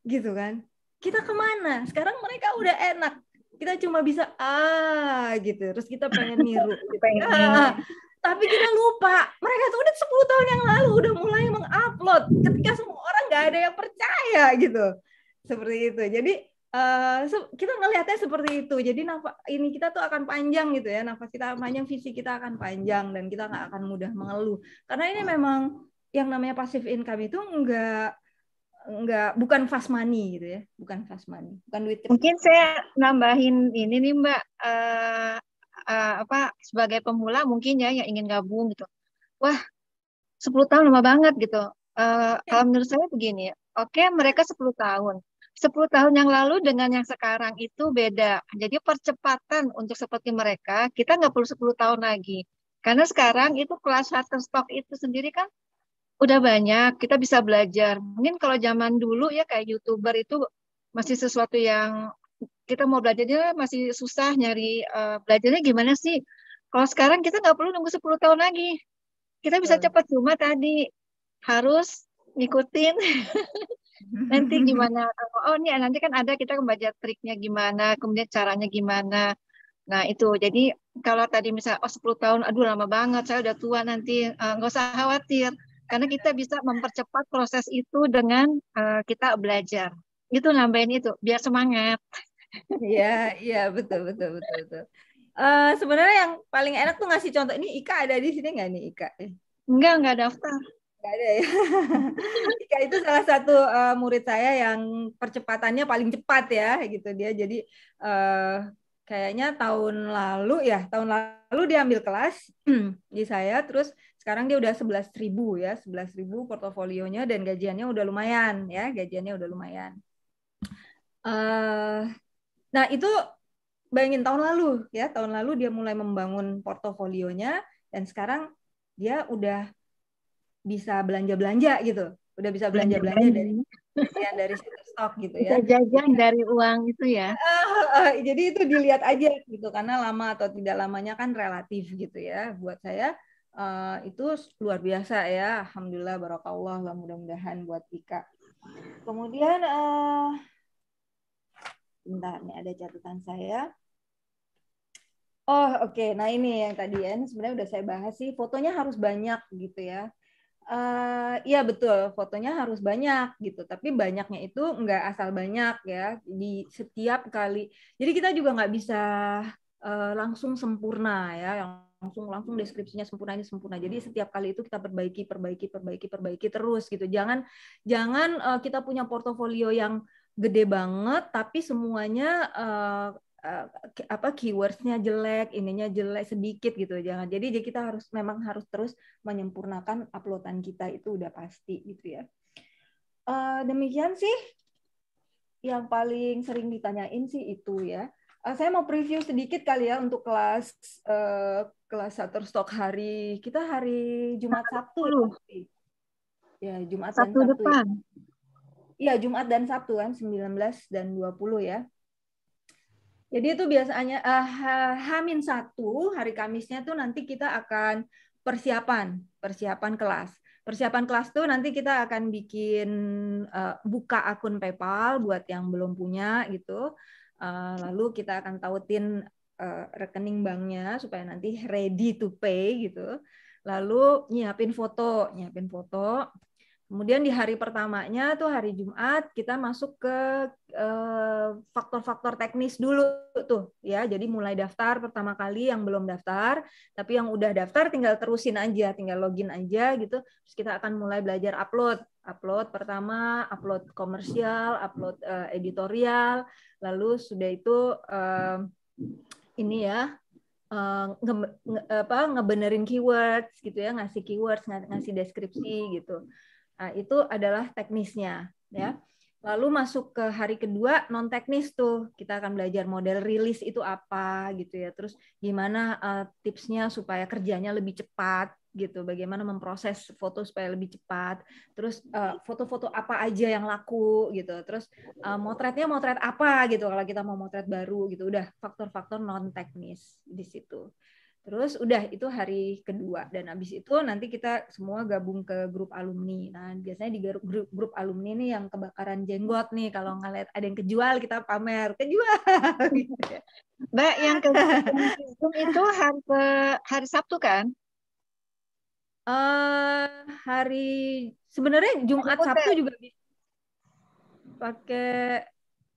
Gitu kan? Kita kemana? Sekarang mereka udah enak. Kita cuma bisa ah gitu. Terus kita pengen niru. Gitu. [laughs] Ah, tapi kita lupa, mereka tuh udah 10 tahun yang lalu udah mulai mengupload ketika semua orang nggak ada yang percaya gitu. Seperti itu. Jadi Uh, kita ngelihatnya seperti itu. Jadi nafas ini kita tuh akan panjang gitu ya, nafas kita panjang, visi kita akan panjang dan kita nggak iya. akan mudah mengeluh. Karena ini iya. memang yang namanya passive income itu enggak nggak bukan fast money gitu ya bukan fast money bukan duit mungkin saya nambahin ini nih mbak uh, uh, apa sebagai pemula mungkin ya yang ingin gabung gitu. Wah, 10 tahun lama banget gitu. Uh, kalau menurut saya begini, oke okay, mereka 10 tahun. 10 tahun yang lalu dengan yang sekarang itu beda. Jadi percepatan untuk seperti mereka, kita nggak perlu 10 tahun lagi. Karena sekarang itu kelas stock itu sendiri kan udah banyak, kita bisa belajar. Mungkin kalau zaman dulu ya kayak YouTuber itu masih sesuatu yang kita mau belajarnya masih susah nyari uh, belajarnya gimana sih? Kalau sekarang kita nggak perlu nunggu 10 tahun lagi. Kita bisa cepat cuma tadi harus ngikutin. [laughs] nanti gimana oh ini nanti kan ada kita membaca triknya gimana, kemudian caranya gimana. Nah, itu. Jadi kalau tadi misal oh 10 tahun, aduh lama banget, saya udah tua nanti eh, nggak uh, usah khawatir karena kita bisa mempercepat proses itu dengan uh, kita belajar. Itu nambahin itu biar semangat. Iya, iya betul betul betul betul. Uh, sebenarnya yang paling enak tuh ngasih contoh. Ini Ika ada di sini nggak nih Ika? Enggak, eh. enggak daftar. Enggak ada ya. [laughs] Ika itu salah satu uh, murid saya yang percepatannya paling cepat ya gitu dia. Jadi uh, kayaknya tahun lalu ya, tahun lalu dia ambil kelas [clears throat] di saya terus sekarang dia udah sebelas ribu ya, sebelas ribu portofolionya dan gajiannya udah lumayan ya, gajiannya udah lumayan. Uh, Nah, itu bayangin tahun lalu ya, tahun lalu dia mulai membangun portofolionya dan sekarang dia udah bisa belanja-belanja gitu. Udah bisa belanja-belanja dari ya, dari stok gitu ya. jajan dari uang itu ya. Uh, uh, jadi itu dilihat aja gitu karena lama atau tidak lamanya kan relatif gitu ya. Buat saya uh, itu luar biasa ya. Alhamdulillah barokallah mudah-mudahan buat Ika. Kemudian uh, bentar nih ada catatan saya. Oh oke, okay. nah ini yang tadi ya, sebenarnya udah saya bahas sih, fotonya harus banyak gitu ya. Uh, betul, fotonya harus banyak gitu. Tapi banyaknya itu nggak asal banyak ya. Di setiap kali, jadi kita juga nggak bisa uh, langsung sempurna ya, yang langsung langsung deskripsinya sempurna ini sempurna. Jadi setiap kali itu kita perbaiki, perbaiki, perbaiki, perbaiki terus gitu. Jangan jangan uh, kita punya portofolio yang gede banget tapi semuanya uh, uh, apa keywordsnya jelek ininya jelek sedikit gitu jangan jadi, kita harus memang harus terus menyempurnakan uploadan kita itu udah pasti gitu ya uh, demikian sih yang paling sering ditanyain sih itu ya uh, saya mau preview sedikit kali ya untuk kelas uh, kelas satu stok hari kita hari Jumat Sabtu ya, ya Jumat Sabtu, Sabtu ya. depan ya. Iya, Jumat dan Sabtu kan 19 dan 20 ya. Jadi itu biasanya uh, Hamin satu hari Kamisnya tuh nanti kita akan persiapan, persiapan kelas. Persiapan kelas tuh nanti kita akan bikin uh, buka akun PayPal buat yang belum punya gitu. Uh, lalu kita akan tautin uh, rekening banknya supaya nanti ready to pay gitu. Lalu nyiapin foto, nyiapin foto Kemudian di hari pertamanya tuh hari Jumat kita masuk ke eh, faktor-faktor uh, teknis dulu tuh ya. Jadi mulai daftar pertama kali yang belum daftar, tapi yang udah daftar tinggal terusin aja, tinggal login aja gitu. Terus kita akan mulai belajar upload, upload pertama, upload komersial, upload uh, editorial, lalu sudah itu uh, ini ya Uh, nge, nge, apa ngebenerin keywords gitu ya ngasih keywords ngasih deskripsi gitu Nah, itu adalah teknisnya ya. Hmm. Lalu masuk ke hari kedua non teknis tuh kita akan belajar model rilis itu apa gitu ya. Terus gimana uh, tipsnya supaya kerjanya lebih cepat gitu. Bagaimana memproses foto supaya lebih cepat. Terus eh, foto-foto uh, apa aja yang laku gitu. Terus uh, motretnya motret apa gitu kalau kita mau motret baru gitu. Udah faktor-faktor non teknis di situ. Terus udah itu hari kedua dan habis itu nanti kita semua gabung ke grup alumni. Nah biasanya di grup grup, grup alumni ini yang kebakaran jenggot nih kalau ngeliat ada yang kejual kita pamer kejual. [laughs] Gitu ya. Mbak yang [laughs] ke itu hari hari Sabtu kan? Uh, hari sebenarnya Jumat Sabtu ya? juga bisa pakai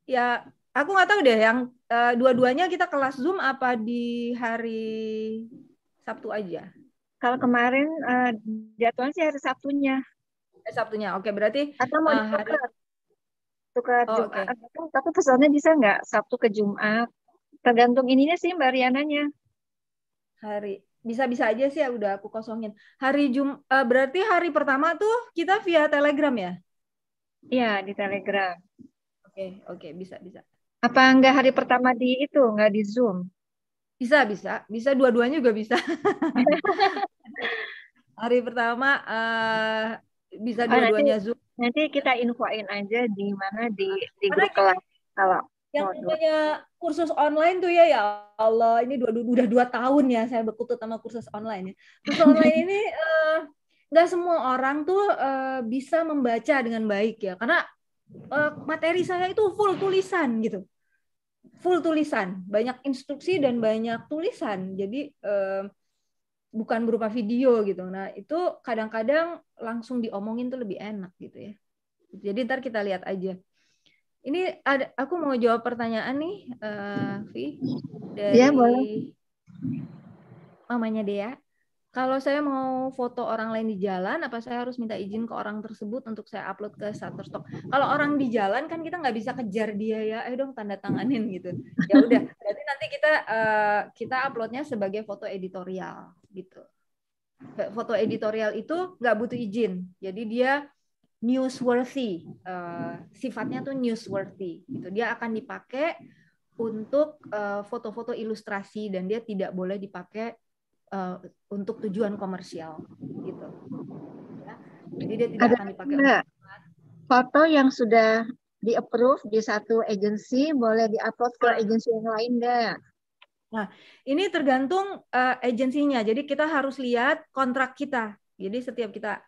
ya aku nggak tahu deh yang Eh, dua-duanya kita kelas Zoom apa di hari Sabtu aja? Kalau kemarin uh, eh, jadwalnya sih hari Sabtunya. Hari Sabtunya, oke okay, berarti. Atau mau uh, hari... tukar oh, Jumat. Okay. Tapi pesannya bisa nggak Sabtu ke Jumat? Tergantung ininya sih Mbak Riananya. Hari bisa-bisa aja sih ya udah aku kosongin. Hari Jum uh, berarti hari pertama tuh kita via Telegram ya? Iya, di Telegram. Oke, okay, oke, okay, bisa bisa. Apa enggak hari pertama di itu, enggak di Zoom? Bisa, bisa. Bisa dua-duanya juga bisa. [laughs] hari pertama uh, bisa oh, dua-duanya Zoom. Nanti kita infoin aja di mana di di grup kelas kalau yang punya kursus online tuh ya ya Allah ini dua, udah dua tahun ya saya berkutut sama kursus online ya kursus [laughs] online ini eh, nggak uh, semua orang tuh uh, bisa membaca dengan baik ya karena Eh, materi saya itu full tulisan gitu full tulisan banyak instruksi dan banyak tulisan jadi eh, bukan berupa video gitu nah itu kadang-kadang langsung diomongin tuh lebih enak gitu ya jadi ntar kita lihat aja ini ada aku mau jawab pertanyaan nih uh, eh, Vi iya, dari ya, boleh. mamanya Dea kalau saya mau foto orang lain di jalan, apa saya harus minta izin ke orang tersebut untuk saya upload ke Shutterstock? Kalau orang di jalan kan kita nggak bisa kejar dia ya, eh dong tanda tanganin gitu. Ya udah, berarti nanti kita uh, kita uploadnya sebagai foto editorial gitu. Foto editorial itu nggak butuh izin, jadi dia newsworthy, uh, sifatnya tuh newsworthy. Gitu. Dia akan dipakai untuk eh, foto-foto uh, foto -foto ilustrasi dan dia tidak boleh dipakai uh, untuk tujuan komersial gitu. Ya. Jadi dia tidak Ada akan dipakai. Enggak. Foto yang sudah di approve di satu agensi boleh diupload ke nah. agensi yang lain enggak? Nah, ini tergantung uh, eh, agensinya. Jadi kita harus lihat kontrak kita. Jadi setiap kita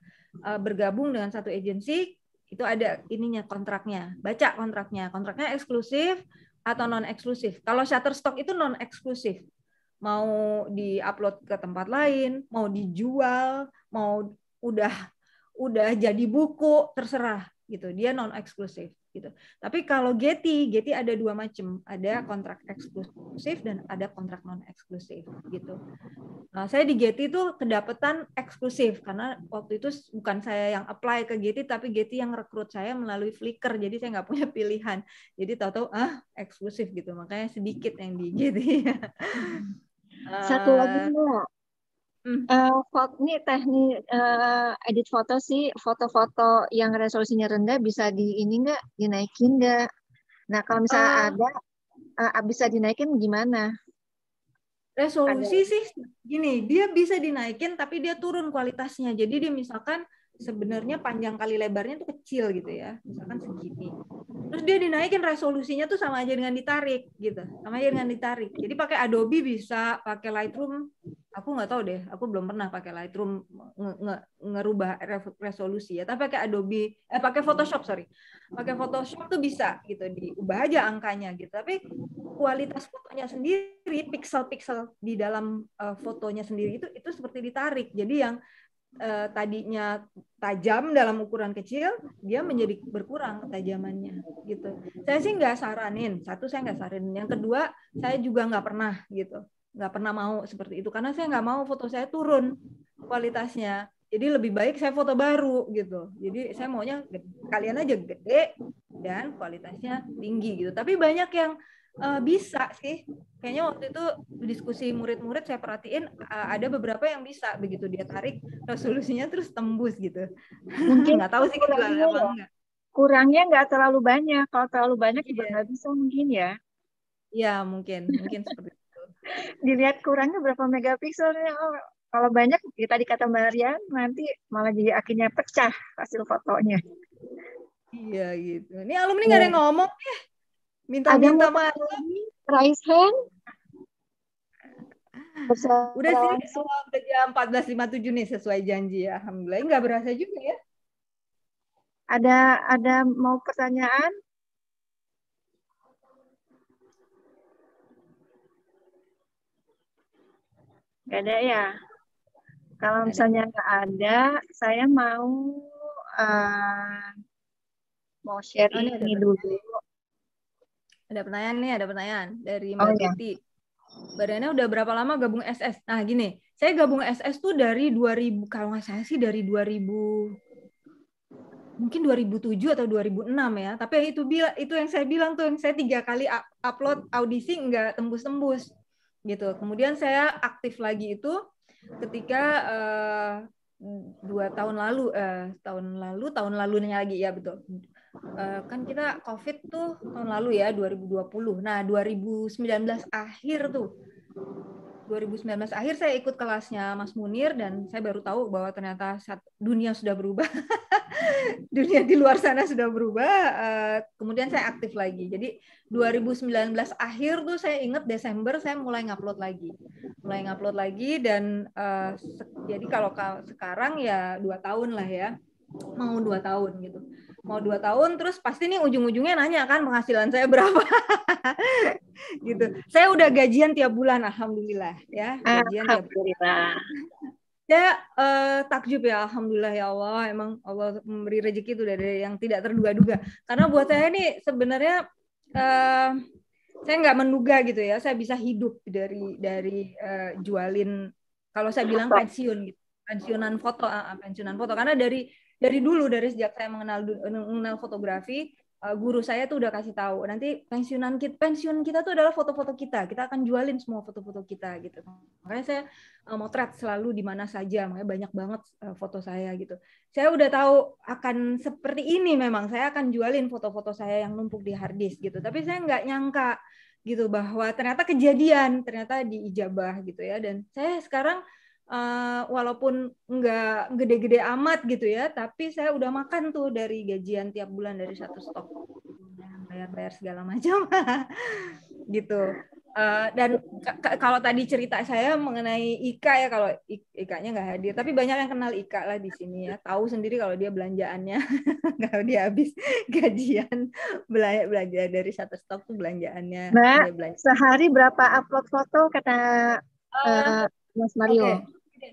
uh, bergabung dengan satu agensi itu ada ininya kontraknya. Baca kontraknya. Kontraknya eksklusif atau non eksklusif. Kalau Shutterstock itu non eksklusif mau diupload ke tempat lain, mau dijual, mau udah udah jadi buku terserah gitu. Dia non eksklusif gitu. Tapi kalau Getty, Getty ada dua macam, ada kontrak eksklusif dan ada kontrak non eksklusif gitu. Nah, saya di Getty itu kedapatan eksklusif karena waktu itu bukan saya yang apply ke Getty tapi Getty yang rekrut saya melalui Flickr. Jadi saya nggak punya pilihan. Jadi tahu-tahu ah eksklusif gitu. Makanya sedikit yang di Getty. [laughs] Satu lagi eh, mbak. Uh, hmm. eh, foto, ini teknik uh, edit foto sih foto-foto yang resolusinya rendah bisa di ini nggak dinaikin nggak? Nah kalau misalnya uh, ada uh, bisa dinaikin gimana? Resolusi ada. sih gini dia bisa dinaikin tapi dia turun kualitasnya. Jadi dia misalkan sebenarnya panjang kali lebarnya itu kecil gitu ya misalkan segini terus dia dinaikin resolusinya tuh sama aja dengan ditarik gitu sama aja dengan ditarik jadi pakai Adobe bisa pakai Lightroom aku nggak tahu deh aku belum pernah pakai Lightroom ngerubah resolusi ya tapi pakai Adobe eh pakai Photoshop sorry pakai Photoshop tuh bisa gitu diubah aja angkanya gitu tapi kualitas fotonya sendiri pixel-pixel di dalam uh, fotonya sendiri itu itu seperti ditarik jadi yang uh, tadinya tajam dalam ukuran kecil, dia menjadi berkurang tajamannya, gitu. Saya sih nggak saranin. Satu saya nggak saranin. Yang kedua saya juga nggak pernah gitu, nggak pernah mau seperti itu karena saya nggak mau foto saya turun kualitasnya. Jadi lebih baik saya foto baru gitu. Jadi saya maunya kalian aja gede dan kualitasnya tinggi gitu. Tapi banyak yang uh, bisa sih kayaknya waktu itu diskusi murid-murid saya perhatiin uh, ada beberapa yang bisa begitu dia tarik resolusinya terus tembus gitu mungkin [laughs] nggak tahu sih kita kurangnya apa enggak kurangnya nggak terlalu banyak kalau terlalu banyak juga iya. nggak bisa mungkin ya ya mungkin mungkin seperti itu [laughs] dilihat kurangnya berapa megapikselnya oh, kalau banyak kita ya dikatakan Maria nanti malah jadi akhirnya pecah hasil fotonya iya gitu ini alumni nggak ya. ada iya. yang ngomong ya Minta-minta maaf Raise hand. Bersalah Udah sih, udah jam 14.57 nih sesuai janji ya. Alhamdulillah, nggak berasa juga ya. Ada ada mau pertanyaan? Gak ada ya. Kalau misalnya nggak ada, saya mau uh, mau share oh, ini, ini dulu. Ada pertanyaan nih, ada pertanyaan dari oh, Mbak oh, Titi. Ya. Badannya udah berapa lama gabung SS? Nah gini, saya gabung SS tuh dari 2000, kalau nggak salah sih dari 2000, mungkin 2007 atau 2006 ya. Tapi itu bila, itu yang saya bilang tuh, yang saya tiga kali upload audisi nggak tembus-tembus gitu. Kemudian saya aktif lagi itu ketika uh, dua tahun lalu, uh, tahun lalu, tahun lalunya lagi ya betul, Eh, kan kita COVID tuh tahun lalu ya 2020. Nah, 2019 akhir tuh 2019 akhir saya ikut kelasnya Mas Munir dan saya baru tahu bahwa ternyata dunia sudah berubah. [laughs] dunia di luar sana sudah berubah. Eh, kemudian saya aktif lagi. Jadi 2019 akhir tuh saya ingat Desember saya mulai ngupload lagi. Mulai ngupload lagi dan eh, jadi kalau sekarang ya dua tahun lah ya. Mau dua tahun gitu mau dua tahun terus pasti nih ujung-ujungnya nanya kan penghasilan saya berapa [laughs] gitu saya udah gajian tiap bulan alhamdulillah ya gajian alhamdulillah. tiap bulan saya uh, takjub ya alhamdulillah ya Allah emang Allah memberi rezeki itu dari yang tidak terduga-duga karena buat saya ini sebenarnya uh, saya nggak menduga gitu ya saya bisa hidup dari dari uh, jualin kalau saya bilang pensiun gitu pensiunan foto ah, ah, pensiunan foto karena dari dari dulu dari sejak saya mengenal mengenal fotografi eh, guru saya tuh udah kasih tahu nanti pensiunan kita pensiun kita tuh adalah foto-foto kita kita akan jualin semua foto-foto kita gitu makanya saya uh, motret selalu di mana saja makanya banyak banget eh, foto saya gitu saya udah tahu akan seperti ini memang saya akan jualin foto-foto saya yang numpuk di harddisk gitu tapi saya nggak nyangka gitu bahwa ternyata kejadian ternyata diijabah gitu ya dan saya sekarang Eh, walaupun nggak gede-gede amat gitu ya, tapi saya udah makan tuh dari gajian tiap bulan dari satu stok bayar-bayar segala macam [laughs] gitu. Uh, dan kalau tadi cerita saya mengenai Ika ya kalau Ika-nya nggak hadir, tapi banyak yang kenal Ika lah di sini ya. Tahu sendiri kalau dia belanjaannya [laughs] kalau dia habis gajian belanja, belanja dari satu stok tuh belanjaannya. Mbak, belanja. sehari berapa upload foto kata uh, Mas Mario. Okay.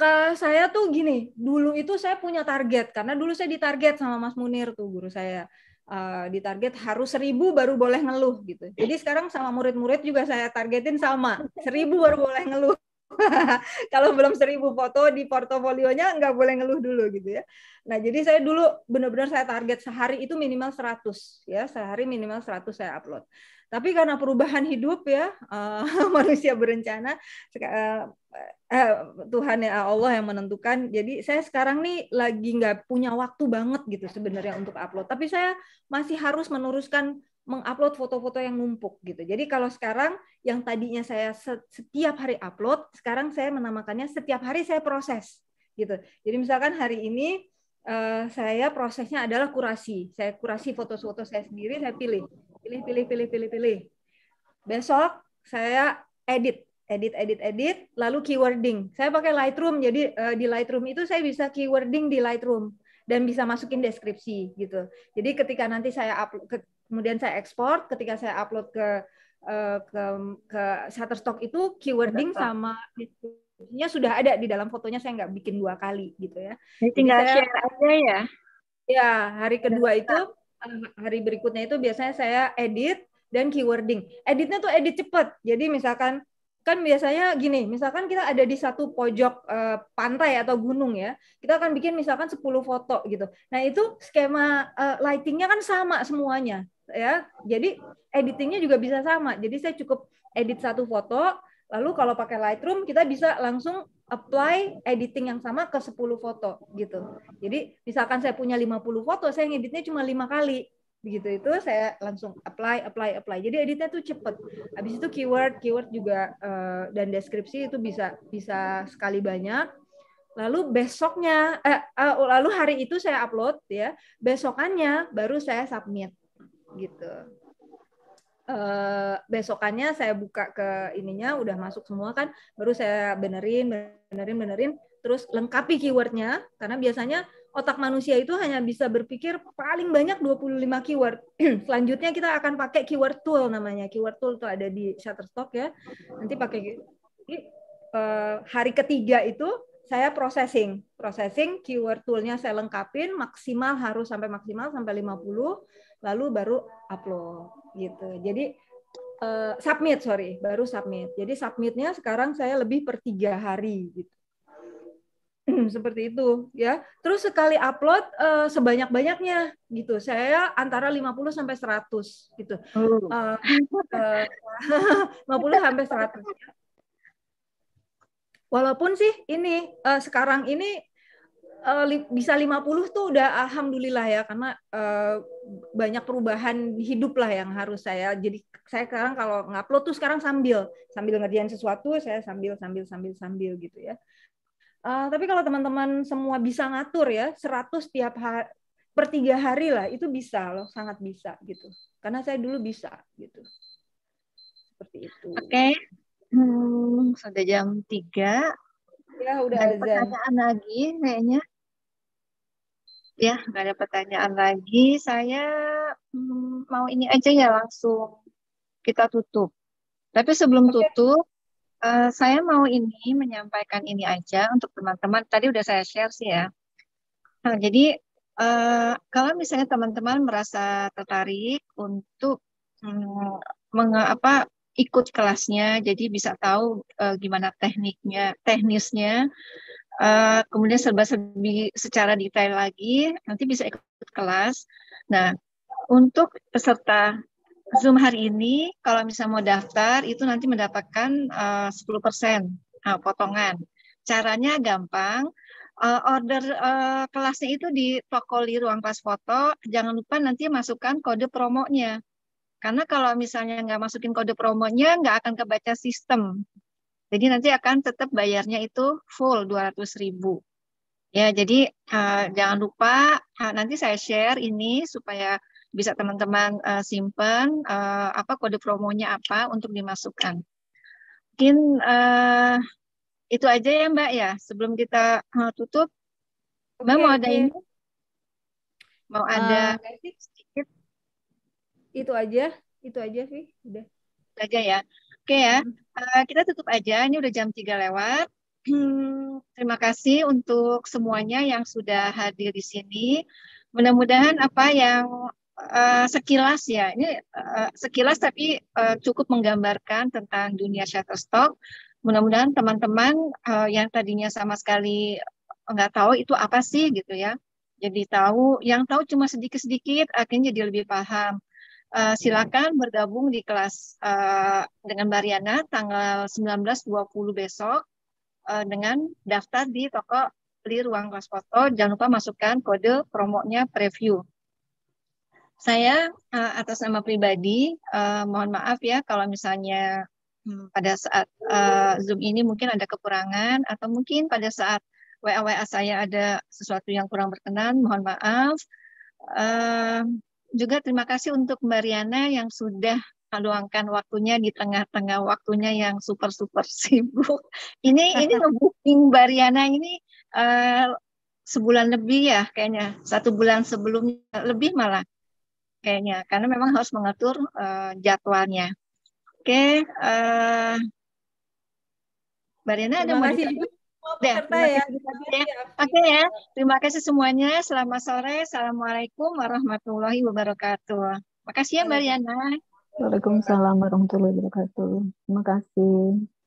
Ke saya tuh gini, dulu itu saya punya target karena dulu saya ditarget sama Mas Munir tuh guru saya. Uh, ditarget harus seribu baru boleh ngeluh gitu. Jadi sekarang sama murid-murid juga saya targetin sama seribu baru boleh ngeluh. [laughs] kalau belum seribu foto di portofolionya nggak boleh ngeluh dulu gitu ya. Nah jadi saya dulu benar-benar saya target sehari itu minimal 100 ya sehari minimal 100 saya upload. Tapi karena perubahan hidup ya eh, [laughs] manusia berencana eh, eh, Tuhan ya Allah yang menentukan. Jadi saya sekarang nih lagi nggak punya waktu banget gitu sebenarnya untuk upload. Tapi saya masih harus meneruskan mengupload foto-foto yang numpuk gitu. Jadi kalau sekarang yang tadinya saya setiap hari upload, sekarang saya menamakannya setiap hari saya proses gitu. Jadi misalkan hari ini uh, saya prosesnya adalah kurasi. Saya kurasi foto-foto saya sendiri, saya pilih, pilih, pilih, pilih, pilih, pilih. Besok saya edit, edit, edit, edit, lalu keywording. Saya pakai Lightroom, jadi uh, di Lightroom itu saya bisa keywording di Lightroom dan bisa masukin deskripsi gitu. Jadi ketika nanti saya upload, kemudian saya ekspor ketika saya upload ke eh, ke ke Shutterstock itu keywording sama deskripsinya sudah ada di dalam fotonya saya nggak bikin dua kali gitu ya. Jadi tinggal saya, share aja ya. Ya hari kedua itu eh, hari berikutnya itu biasanya saya edit dan keywording. Editnya tuh edit cepet. Jadi misalkan kan biasanya gini, misalkan kita ada di satu pojok uh, pantai atau gunung ya, kita akan bikin misalkan 10 foto gitu. Nah itu skema uh, lightingnya kan sama semuanya ya, jadi editingnya juga bisa sama. Jadi saya cukup edit satu foto, lalu kalau pakai Lightroom kita bisa langsung apply editing yang sama ke 10 foto gitu. Jadi misalkan saya punya 50 foto, saya ngeditnya cuma lima kali begitu itu saya langsung apply apply apply jadi editnya tuh cepet habis itu keyword keyword juga eh, dan deskripsi itu bisa bisa sekali banyak lalu besoknya eh, eh, lalu hari itu saya upload ya besokannya baru saya submit gitu uh, besokannya saya buka ke ininya udah masuk semua kan baru saya benerin benerin benerin terus lengkapi keywordnya karena biasanya otak manusia itu hanya bisa berpikir paling banyak 25 keyword. [clears throat] Selanjutnya kita akan pakai keyword tool namanya. Keyword tool itu ada di Shutterstock ya. Nanti pakai gitu. eh, hari ketiga itu saya processing. Processing keyword toolnya saya lengkapin maksimal harus sampai maksimal sampai 50 lalu baru upload gitu. Jadi uh, submit sorry baru submit jadi submitnya sekarang saya lebih per tiga hari gitu Hmm, seperti itu ya. Terus sekali upload uh, sebanyak-banyaknya gitu. Saya antara 50 sampai 100 gitu. Oh. Uh, uh, 50 sampai 100 ya. Walaupun sih ini uh, sekarang ini uh, li bisa 50 tuh udah alhamdulillah ya karena uh, banyak perubahan hidup lah yang harus saya jadi saya sekarang kalau ngupload tuh sekarang sambil sambil ngerjain sesuatu saya sambil sambil sambil sambil gitu ya Uh, tapi kalau teman-teman semua bisa ngatur ya 100 tiap hari per tiga hari lah itu bisa loh sangat bisa gitu karena saya dulu bisa gitu seperti itu oke okay. hmm, sudah jam 3 ya udah ada azan. pertanyaan lagi kayaknya ya nggak ada pertanyaan lagi saya hmm, mau ini aja ya langsung kita tutup tapi sebelum okay. tutup Eh, saya mau ini menyampaikan ini aja untuk teman-teman. Tadi udah saya share sih ya. Nah, jadi uh, kalau misalnya teman-teman merasa tertarik untuk um, hmm, mengapa ikut kelasnya, jadi bisa tahu uh, gimana tekniknya, teknisnya, uh, kemudian serba-serbi secara detail lagi, nanti bisa ikut kelas. Nah, untuk peserta Zoom hari ini kalau misalnya mau daftar itu nanti mendapatkan uh, 10% nah, potongan. Caranya gampang. Uh, order uh, kelasnya itu di Prokoli Ruang Kelas Foto. Jangan lupa nanti masukkan kode promonya. Karena kalau misalnya nggak masukin kode promonya, nggak akan kebaca sistem. Jadi nanti akan tetap bayarnya itu full 200 ribu. Ya, jadi uh, jangan lupa nanti saya share ini supaya bisa teman-teman uh, eh, simpan uh, eh, apa kode promonya apa untuk dimasukkan. Mungkin uh, itu aja ya Mbak ya sebelum kita uh, tutup. Mbak okay, mau ada ini? Mau ada sedikit? Itu aja, itu aja sih, udah. Itu aja ya. Oke okay, ya, uh, kita tutup aja. Ini udah jam 3 lewat. [clears throat] Terima kasih untuk semuanya yang sudah hadir di sini. Mudah-mudahan apa yang Eh, sekilas ya ini uh, sekilas tapi uh, cukup menggambarkan tentang dunia Shutterstock. Mudah-mudahan teman-teman uh, yang tadinya sama sekali nggak tahu itu apa sih gitu ya. Jadi tahu, yang tahu cuma sedikit-sedikit akhirnya jadi lebih paham. Uh, silakan bergabung di kelas uh, dengan Mariana tanggal 19-20 besok uh, dengan daftar di toko beli ruang kelas foto. Jangan lupa masukkan kode promonya preview. Saya uh, atas nama pribadi, uh, mohon maaf ya kalau misalnya hmm, pada saat uh, Zoom ini mungkin ada kekurangan atau mungkin pada saat WA-WA saya ada sesuatu yang kurang berkenan, mohon maaf. Uh, juga terima kasih untuk Mbak Riana yang sudah meluangkan waktunya di tengah-tengah waktunya yang super-super [laughs] sibuk. Ini ini [laughs] booking Mbak Riana ini uh, sebulan lebih ya kayaknya, satu bulan sebelumnya lebih malah kayaknya karena memang harus mengatur uh, jadwalnya. Oke, okay, uh, eh, ada mau ditanya? Ya, ya. ya. Oke okay, ya, terima kasih semuanya. Selamat sore. Assalamualaikum warahmatullahi wabarakatuh. Makasih ya Mariana. Waalaikumsalam warahmatullahi wabarakatuh. Terima kasih.